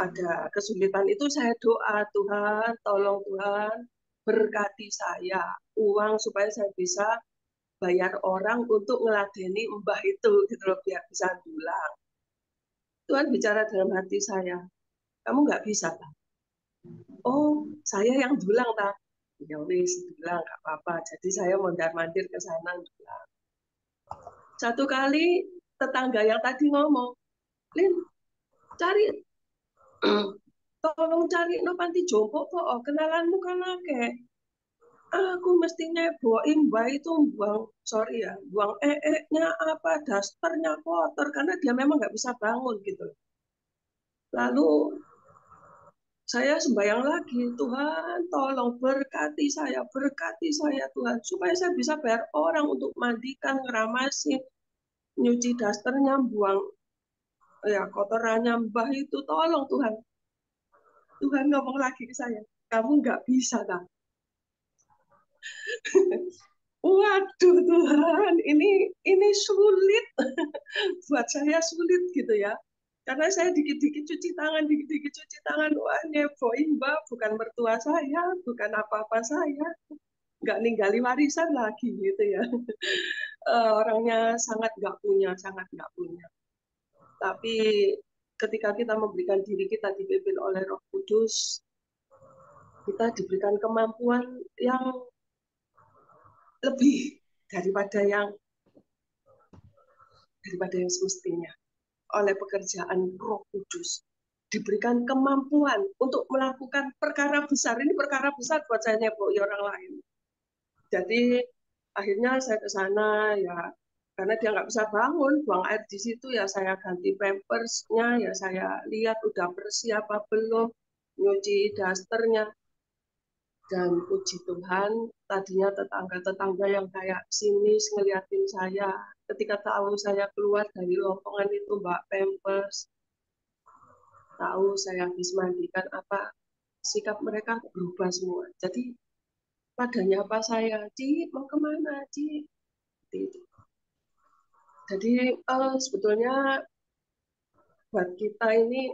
ada kesulitan itu saya doa Tuhan tolong Tuhan berkati saya uang supaya saya bisa bayar orang untuk ngeladeni mbah itu gitu loh biar bisa pulang Tuhan bicara dalam hati saya kamu nggak bisa tak oh saya yang dulang tak ya wis dulang nggak apa-apa jadi saya mondar mandir ke sana dulang satu kali tetangga yang tadi ngomong Lin cari *clears throat* tolong cari no panti jompo kok oh, kenalanmu kan ake ah, aku mestinya boim mbak itu buang sorry ya buang ee-nya apa dasternya kotor karena dia memang nggak bisa bangun gitu lalu saya sembayang lagi Tuhan tolong berkati saya berkati saya Tuhan supaya saya bisa bayar orang untuk mandikan ngeramasin nyuci dasternya buang ya kotorannya mbah itu tolong Tuhan Tuhan ngomong lagi ke saya, kamu nggak bisa, Bang. *laughs* Waduh Tuhan, ini ini sulit *laughs* buat saya sulit gitu ya. Karena saya dikit-dikit cuci tangan, dikit-dikit cuci tangan, wah nyeboin mbak, bukan mertua saya, bukan apa-apa saya, nggak ninggali warisan lagi gitu ya. *laughs* Eh, orangnya sangat nggak punya, sangat nggak punya. Tapi ketika kita memberikan diri kita dipimpin oleh Roh Kudus, kita diberikan kemampuan yang lebih daripada yang daripada yang semestinya oleh pekerjaan Roh Kudus diberikan kemampuan untuk melakukan perkara besar ini perkara besar buat saya bu ya orang lain jadi akhirnya saya ke sana ya karena dia nggak bisa bangun buang air di situ ya saya ganti pampersnya ya saya lihat udah bersih apa belum nyuci dasternya dan puji Tuhan tadinya tetangga-tetangga yang kayak sinis ngeliatin saya ketika tahu saya keluar dari lopongan itu mbak pampers tahu saya habis mandikan apa sikap mereka berubah semua jadi padanya apa saya Ci mau kemana Ci itu jadi uh, sebetulnya buat kita ini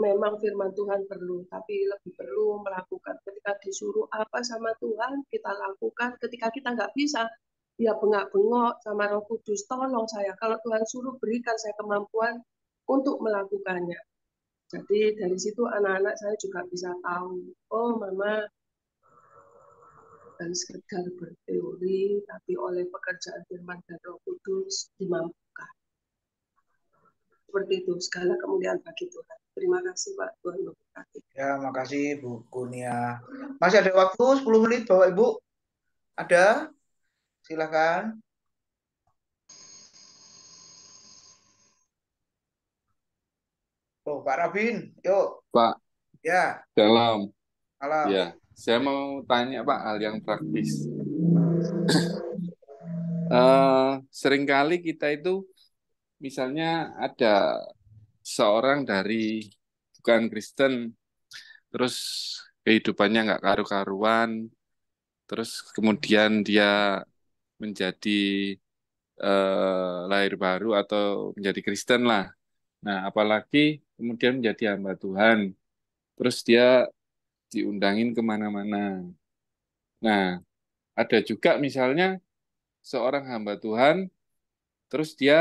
memang firman Tuhan perlu, tapi lebih perlu melakukan. Ketika disuruh apa sama Tuhan, kita lakukan. Ketika kita nggak bisa, ya bengak-bengok sama Roh Kudus, tolong saya. Kalau Tuhan suruh, berikan saya kemampuan untuk melakukannya. Jadi dari situ anak-anak saya juga bisa tahu, oh mama bukan sekedar berteori, tapi oleh pekerjaan firman dan roh kudus dimampukan. Seperti itu, segala kemuliaan bagi Tuhan. Terima kasih Pak Tuhan memberkati. Ya, makasih Bu Kurnia. Masih ada waktu 10 menit Bapak Ibu? Ada? Silakan. Oh, Pak Rabin, yuk. Pak. Ya. Dalam. alam Ya. Saya mau tanya Pak hal yang praktis. uh, *laughs* seringkali kita itu misalnya ada seorang dari bukan Kristen terus kehidupannya nggak karu-karuan terus kemudian dia menjadi uh, lahir baru atau menjadi Kristen lah nah apalagi kemudian menjadi hamba Tuhan terus dia diundangin kemana-mana. Nah, ada juga misalnya seorang hamba Tuhan, terus dia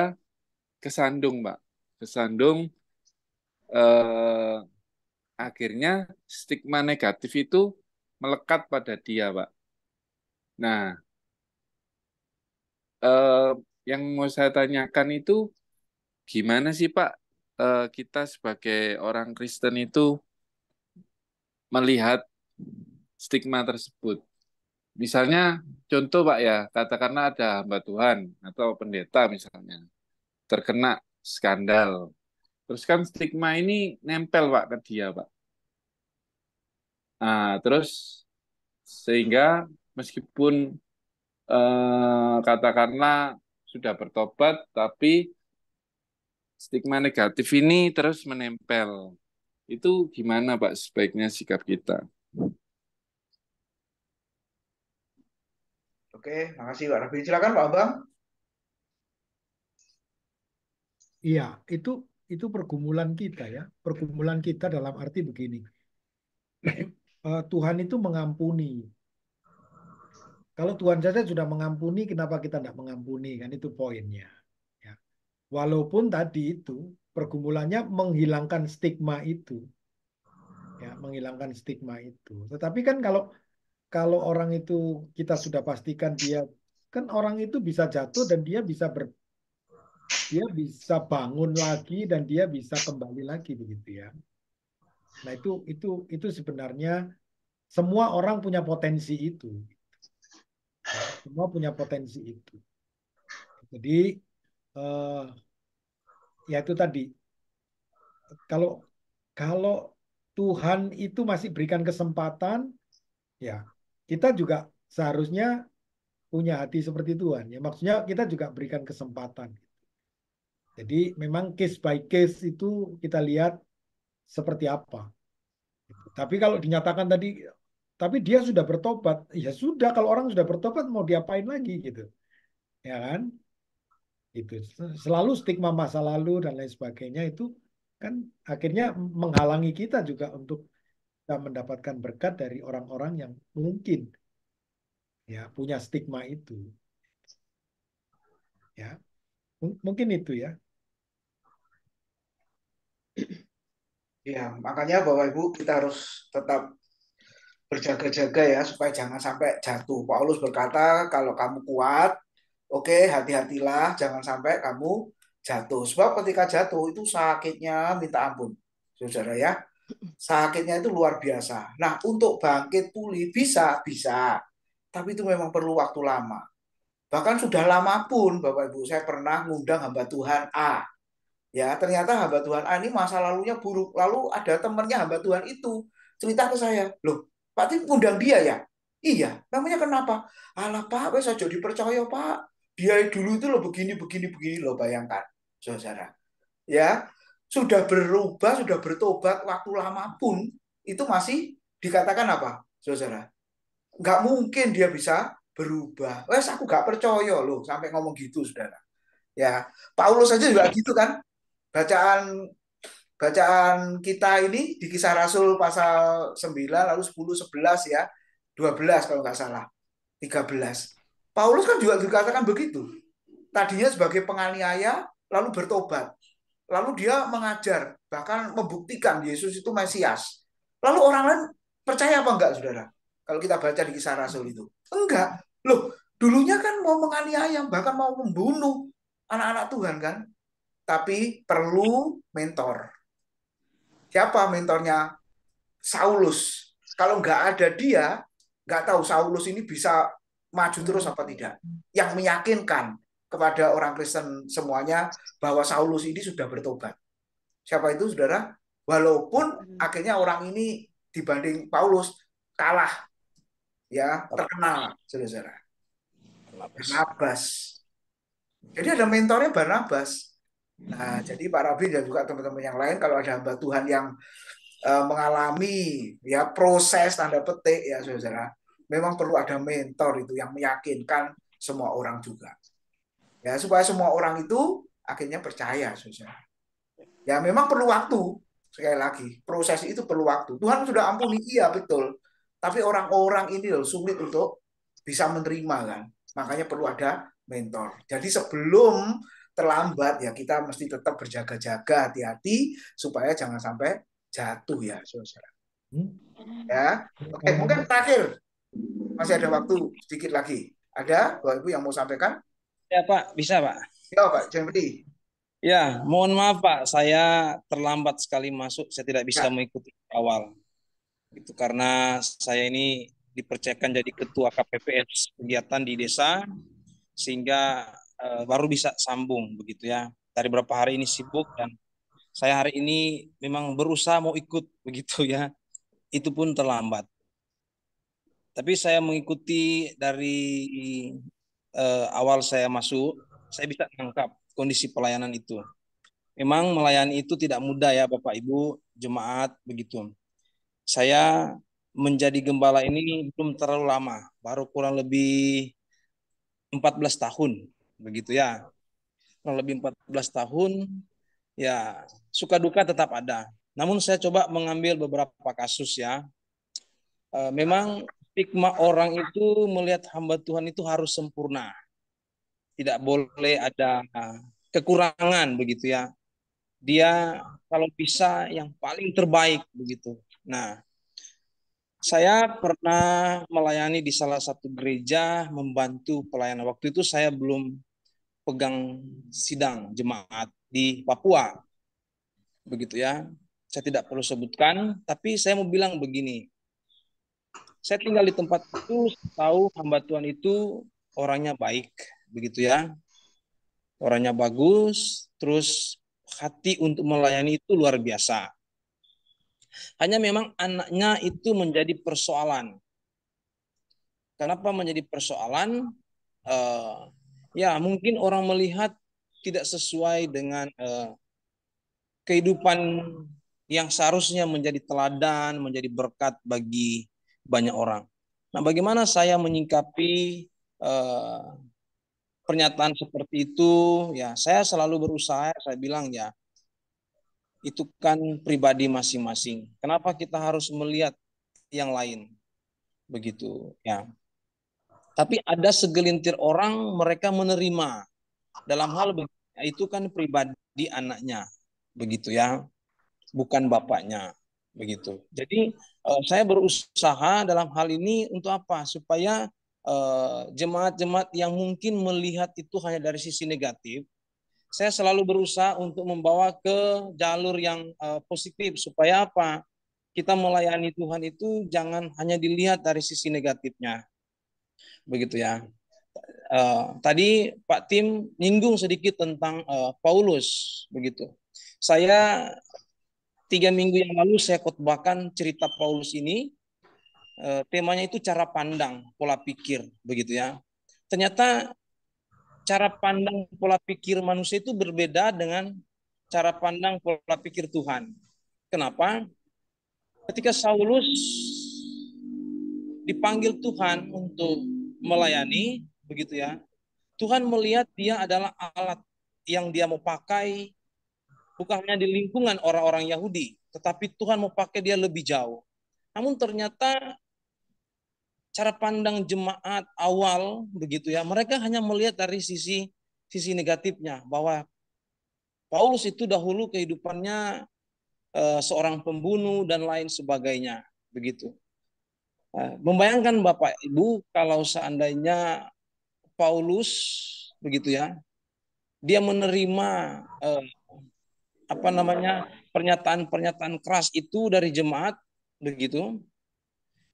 kesandung, Pak. Kesandung, eh, akhirnya stigma negatif itu melekat pada dia, Pak. Nah, eh, yang mau saya tanyakan itu, gimana sih, Pak, eh, kita sebagai orang Kristen itu melihat stigma tersebut. Misalnya contoh Pak ya, katakanlah ada hamba Tuhan atau pendeta misalnya terkena skandal. Terus kan stigma ini nempel Pak ke dia Pak. Nah, terus sehingga meskipun eh, katakanlah sudah bertobat tapi stigma negatif ini terus menempel itu gimana Pak sebaiknya sikap kita? Oke, makasih Pak Rafi. Silakan Pak Abang. Iya, itu itu pergumulan kita ya. Pergumulan kita dalam arti begini. *clears throat* Eh, Tuhan itu mengampuni. Kalau Tuhan saja sudah mengampuni, kenapa kita tidak mengampuni? Kan itu poinnya. Walaupun tadi itu pergumulannya menghilangkan stigma itu. Ya, menghilangkan stigma itu. Tetapi kan kalau kalau orang itu kita sudah pastikan dia kan orang itu bisa jatuh dan dia bisa ber, dia bisa bangun lagi dan dia bisa kembali lagi begitu ya. Nah itu itu itu sebenarnya semua orang punya potensi itu. Semua punya potensi itu. Jadi eh, ya itu tadi kalau kalau Tuhan itu masih berikan kesempatan ya kita juga seharusnya punya hati seperti Tuhan ya maksudnya kita juga berikan kesempatan jadi memang case by case itu kita lihat seperti apa tapi kalau dinyatakan tadi tapi dia sudah bertobat ya sudah kalau orang sudah bertobat mau diapain lagi gitu ya kan itu selalu stigma masa lalu dan lain sebagainya itu kan akhirnya menghalangi kita juga untuk kita mendapatkan berkat dari orang-orang yang mungkin ya punya stigma itu ya M mungkin itu ya ya makanya bapak ibu kita harus tetap berjaga-jaga ya supaya jangan sampai jatuh Paulus berkata kalau kamu kuat Oke, hati-hatilah jangan sampai kamu jatuh. Sebab ketika jatuh itu sakitnya minta ampun. Saudara ya. Sakitnya itu luar biasa. Nah, untuk bangkit pulih bisa, bisa. Tapi itu memang perlu waktu lama. Bahkan sudah lama pun Bapak Ibu saya pernah ngundang hamba Tuhan A. Ya, ternyata hamba Tuhan A ini masa lalunya buruk. Lalu ada temannya hamba Tuhan itu cerita ke saya, "Loh, Pak Tim undang dia ya?" Iya, namanya kenapa? Alah Pak, saya aja dipercaya Pak dia dulu itu lo begini begini begini lo bayangkan saudara ya sudah berubah sudah bertobat waktu lama pun itu masih dikatakan apa saudara nggak mungkin dia bisa berubah wes aku nggak percaya lo sampai ngomong gitu saudara ya Paulus saja juga iya. gitu kan bacaan bacaan kita ini di kisah Rasul pasal 9 lalu 10 11 ya 12 kalau nggak salah 13 Paulus kan juga dikatakan begitu. Tadinya sebagai penganiaya, lalu bertobat. Lalu dia mengajar, bahkan membuktikan Yesus itu Mesias. Lalu orang lain percaya apa enggak, saudara? Kalau kita baca di kisah Rasul itu. Enggak. Loh, dulunya kan mau menganiaya, bahkan mau membunuh anak-anak Tuhan kan. Tapi perlu mentor. Siapa mentornya? Saulus. Kalau enggak ada dia, enggak tahu Saulus ini bisa maju terus apa tidak. Yang meyakinkan kepada orang Kristen semuanya bahwa Saulus ini sudah bertobat. Siapa itu saudara? Walaupun hmm. akhirnya orang ini dibanding Paulus kalah ya terkenal saudara Barnabas jadi ada mentornya Barnabas nah hmm. jadi Pak Rabi dan juga teman-teman yang lain kalau ada hamba Tuhan yang eh, mengalami ya proses tanda petik ya saudara memang perlu ada mentor itu yang meyakinkan semua orang juga. Ya, supaya semua orang itu akhirnya percaya saudara. Ya, memang perlu waktu. Sekali lagi, proses itu perlu waktu. Tuhan sudah ampuni iya betul. Tapi orang-orang ini loh sulit untuk bisa menerima kan. Makanya perlu ada mentor. Jadi sebelum terlambat ya kita mesti tetap berjaga-jaga hati-hati supaya jangan sampai jatuh ya saudara. Hmm. Ya. Oke, mungkin terakhir masih ada waktu sedikit lagi. Ada Bapak Ibu yang mau sampaikan? Ya Pak, bisa Pak. Ya Pak, jangan Ya, mohon maaf Pak, saya terlambat sekali masuk, saya tidak bisa ya. mengikuti awal. Itu karena saya ini dipercayakan jadi ketua KPPS kegiatan di desa, sehingga e, baru bisa sambung begitu ya. Dari beberapa hari ini sibuk dan saya hari ini memang berusaha mau ikut *laughs* begitu ya. Itu pun terlambat tapi saya mengikuti dari uh, awal saya masuk, saya bisa menangkap kondisi pelayanan itu. Memang melayani itu tidak mudah ya Bapak Ibu, jemaat begitu. Saya menjadi gembala ini belum terlalu lama, baru kurang lebih 14 tahun begitu ya. Kurang lebih 14 tahun ya suka duka tetap ada. Namun saya coba mengambil beberapa kasus ya. Eh, memang stigma orang itu melihat hamba Tuhan itu harus sempurna. Tidak boleh ada kekurangan begitu ya. Dia kalau bisa yang paling terbaik begitu. Nah, saya pernah melayani di salah satu gereja membantu pelayanan. Waktu itu saya belum pegang sidang jemaat di Papua. Begitu ya. Saya tidak perlu sebutkan, tapi saya mau bilang begini saya tinggal di tempat itu tahu hamba Tuhan itu orangnya baik begitu ya orangnya bagus terus hati untuk melayani itu luar biasa hanya memang anaknya itu menjadi persoalan kenapa menjadi persoalan uh, ya mungkin orang melihat tidak sesuai dengan uh, kehidupan yang seharusnya menjadi teladan, menjadi berkat bagi banyak orang. Nah, bagaimana saya menyingkapi eh, pernyataan seperti itu? Ya, saya selalu berusaha, saya bilang ya, itu kan pribadi masing-masing. Kenapa kita harus melihat yang lain? Begitu, ya. Tapi ada segelintir orang mereka menerima dalam hal ya, itu kan pribadi anaknya, begitu ya, bukan bapaknya, begitu. Jadi Eh, saya berusaha dalam hal ini untuk apa? Supaya eh, jemaat-jemaat uh, yang mungkin melihat itu hanya dari sisi negatif, saya selalu berusaha untuk membawa ke jalur yang uh, positif supaya apa? Kita melayani Tuhan itu jangan hanya dilihat dari sisi negatifnya, begitu ya. Uh, tadi Pak Tim nyinggung sedikit tentang uh, Paulus, begitu. Saya Tiga minggu yang lalu saya kotbahkan cerita Paulus ini. Eh, temanya itu cara pandang, pola pikir, begitu ya. Ternyata cara pandang pola pikir manusia itu berbeda dengan cara pandang pola pikir Tuhan. Kenapa? Ketika Saulus dipanggil Tuhan untuk melayani, begitu ya. Tuhan melihat dia adalah alat yang dia mau pakai bukan hanya di lingkungan orang-orang Yahudi, tetapi Tuhan mau pakai dia lebih jauh. Namun ternyata cara pandang jemaat awal begitu ya, mereka hanya melihat dari sisi sisi negatifnya bahwa Paulus itu dahulu kehidupannya eh, seorang pembunuh dan lain sebagainya, begitu. Eh, membayangkan Bapak Ibu kalau seandainya Paulus begitu ya, dia menerima eh, apa namanya pernyataan-pernyataan keras itu dari jemaat begitu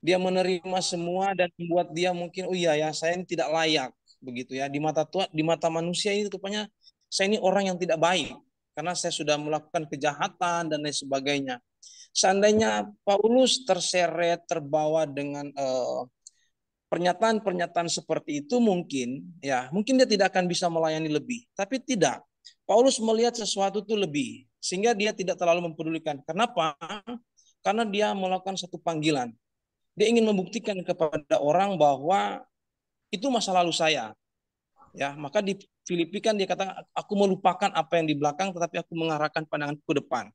dia menerima semua dan membuat dia mungkin oh iya ya saya ini tidak layak begitu ya di mata tua di mata manusia ini rupanya saya ini orang yang tidak baik karena saya sudah melakukan kejahatan dan lain sebagainya seandainya Paulus terseret terbawa dengan pernyataan eh, pernyataan-pernyataan seperti itu mungkin ya mungkin dia tidak akan bisa melayani lebih tapi tidak Paulus melihat sesuatu itu lebih sehingga dia tidak terlalu mempedulikan. Kenapa? Karena dia melakukan satu panggilan. Dia ingin membuktikan kepada orang bahwa itu masa lalu saya. Ya, maka di Filipi kan dia kata aku melupakan apa yang di belakang tetapi aku mengarahkan pandangan ke depan.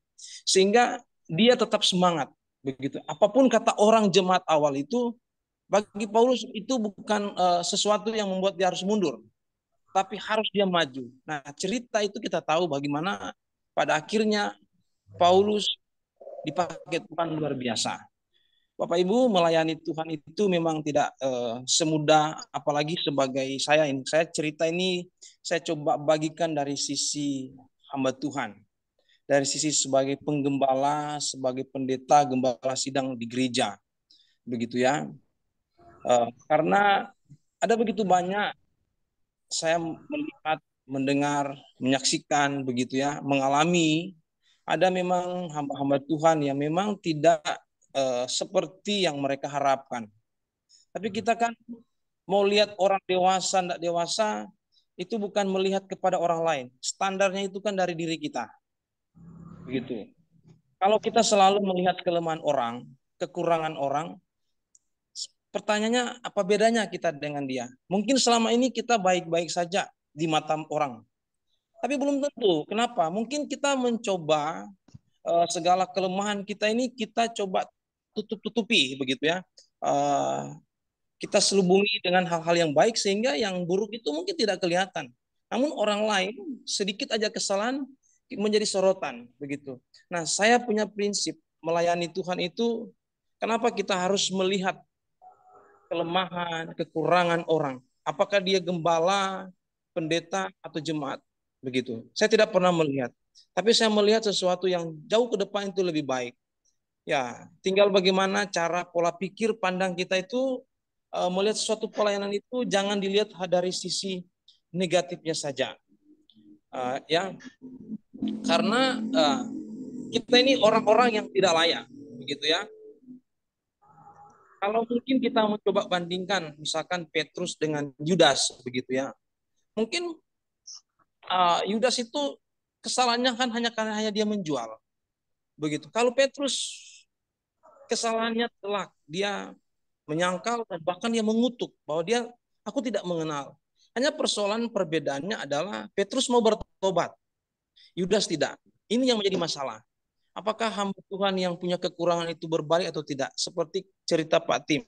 Sehingga dia tetap semangat begitu. Apapun kata orang jemaat awal itu bagi Paulus itu bukan uh, sesuatu yang membuat dia harus mundur tapi harus dia maju. Nah, cerita itu kita tahu bagaimana pada akhirnya Paulus dipakai Tuhan luar biasa. Bapak Ibu melayani Tuhan itu memang tidak uh, semudah apalagi sebagai saya ini. Saya cerita ini saya coba bagikan dari sisi hamba Tuhan. Dari sisi sebagai penggembala, sebagai pendeta gembala sidang di gereja. Begitu ya. Uh, karena ada begitu banyak saya melihat mendengar, menyaksikan begitu ya, mengalami ada memang hamba-hamba Tuhan yang memang tidak uh, seperti yang mereka harapkan. Tapi hmm. kita kan mau lihat orang dewasa tidak dewasa itu bukan melihat kepada orang lain. Standarnya itu kan dari diri kita. Begitu. Kalau kita selalu melihat kelemahan orang, kekurangan orang, pertanyaannya apa bedanya kita dengan dia? Mungkin selama ini kita baik-baik saja, di mata orang. Tapi belum tentu. Kenapa? Mungkin kita mencoba eh, segala kelemahan kita ini kita coba tutup-tutupi begitu ya. Eh, kita selubungi dengan hal-hal yang baik sehingga yang buruk itu mungkin tidak kelihatan. Namun orang lain sedikit aja kesalahan menjadi sorotan begitu. Nah, saya punya prinsip melayani Tuhan itu kenapa kita harus melihat kelemahan, kekurangan orang? Apakah dia gembala, pendeta atau jemaat begitu. Saya tidak pernah melihat, tapi saya melihat sesuatu yang jauh ke depan itu lebih baik. Ya, tinggal bagaimana cara pola pikir pandang kita itu eh, melihat sesuatu pelayanan itu jangan dilihat dari sisi negatifnya saja. Eh, ya. Karena eh, kita ini orang-orang yang tidak layak, begitu ya. Kalau mungkin kita mencoba bandingkan misalkan Petrus dengan Judas, begitu ya mungkin uh, Yudas itu kesalahannya kan hanya karena hanya dia menjual. Begitu. Kalau Petrus kesalahannya telak, dia menyangkal dan bahkan dia mengutuk bahwa dia aku tidak mengenal. Hanya persoalan perbedaannya adalah Petrus mau bertobat. Yudas tidak. Ini yang menjadi masalah. Apakah hamba Tuhan yang punya kekurangan itu berbalik atau tidak? Seperti cerita Pak Tim.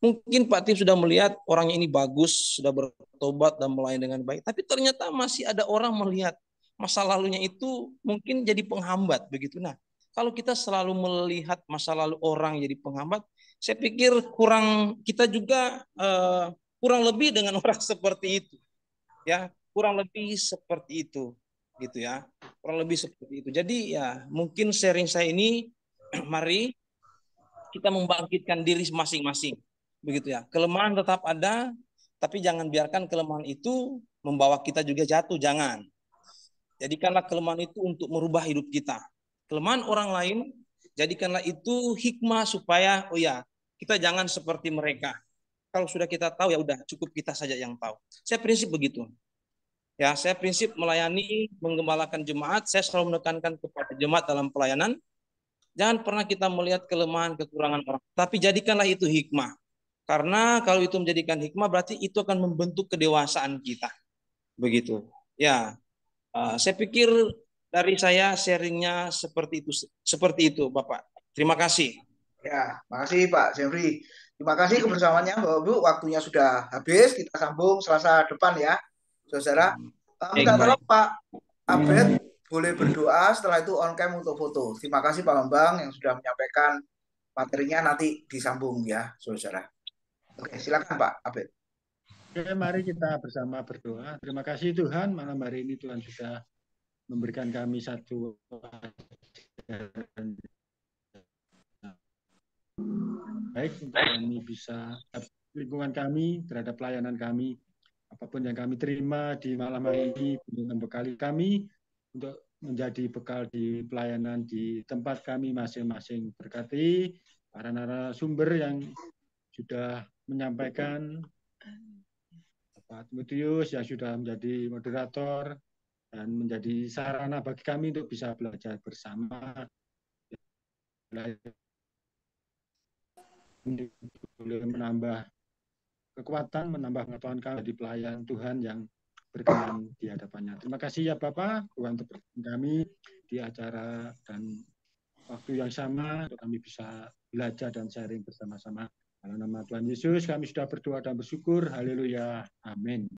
Mungkin Pak Tim sudah melihat orangnya ini bagus, sudah bertobat dan melayani dengan baik. Tapi ternyata masih ada orang melihat masa lalunya itu mungkin jadi penghambat begitu. Nah, kalau kita selalu melihat masa lalu orang jadi penghambat, saya pikir kurang kita juga uh, kurang lebih dengan *laughs* orang seperti itu. Ya, kurang lebih seperti itu gitu ya. Kurang lebih seperti itu. Jadi ya, mungkin sharing saya ini *clears throat* mari kita membangkitkan diri masing-masing begitu ya. Kelemahan tetap ada, tapi jangan biarkan kelemahan itu membawa kita juga jatuh, jangan. Jadikanlah kelemahan itu untuk merubah hidup kita. Kelemahan orang lain, jadikanlah itu hikmah supaya, oh ya, kita jangan seperti mereka. Kalau sudah kita tahu, ya udah cukup kita saja yang tahu. Saya prinsip begitu. Ya, saya prinsip melayani, menggembalakan jemaat. Saya selalu menekankan kepada jemaat dalam pelayanan. Jangan pernah kita melihat kelemahan, kekurangan orang. Tapi jadikanlah itu hikmah karena kalau itu menjadikan hikmah berarti itu akan membentuk kedewasaan kita. Begitu. Ya. Uh, saya pikir dari saya sharingnya seperti itu seperti itu Bapak. Terima kasih. Ya, makasih Pak Semri. Terima kasih kebersamaannya Bapak Ibu. Waktunya sudah habis. Kita sambung Selasa depan ya, saudara. Minta tolong Pak Abed boleh berdoa setelah itu on cam untuk foto. Terima kasih Pak Bambang yang sudah menyampaikan materinya nanti disambung ya, saudara. Oke, silakan Pak Abed. Oke, mari kita bersama berdoa. Terima kasih Tuhan, malam hari ini Tuhan sudah memberikan kami satu baik untuk kami bisa lingkungan kami terhadap pelayanan kami apapun yang kami terima di malam hari ini membekali kami untuk menjadi bekal di pelayanan di tempat kami masing-masing. Berkati para narasumber yang sudah menyampaikan Bapak Timotius yang sudah menjadi moderator dan menjadi sarana bagi kami untuk bisa belajar bersama boleh menambah kekuatan, menambah pengetahuan kami di pelayan Tuhan yang berkenan di hadapannya. Terima kasih ya Bapak, Tuhan untuk kami di acara dan waktu yang sama kami bisa belajar dan sharing bersama-sama. Dalam nama Tuhan Yesus kami sudah berdoa dan bersyukur. Haleluya. Amin.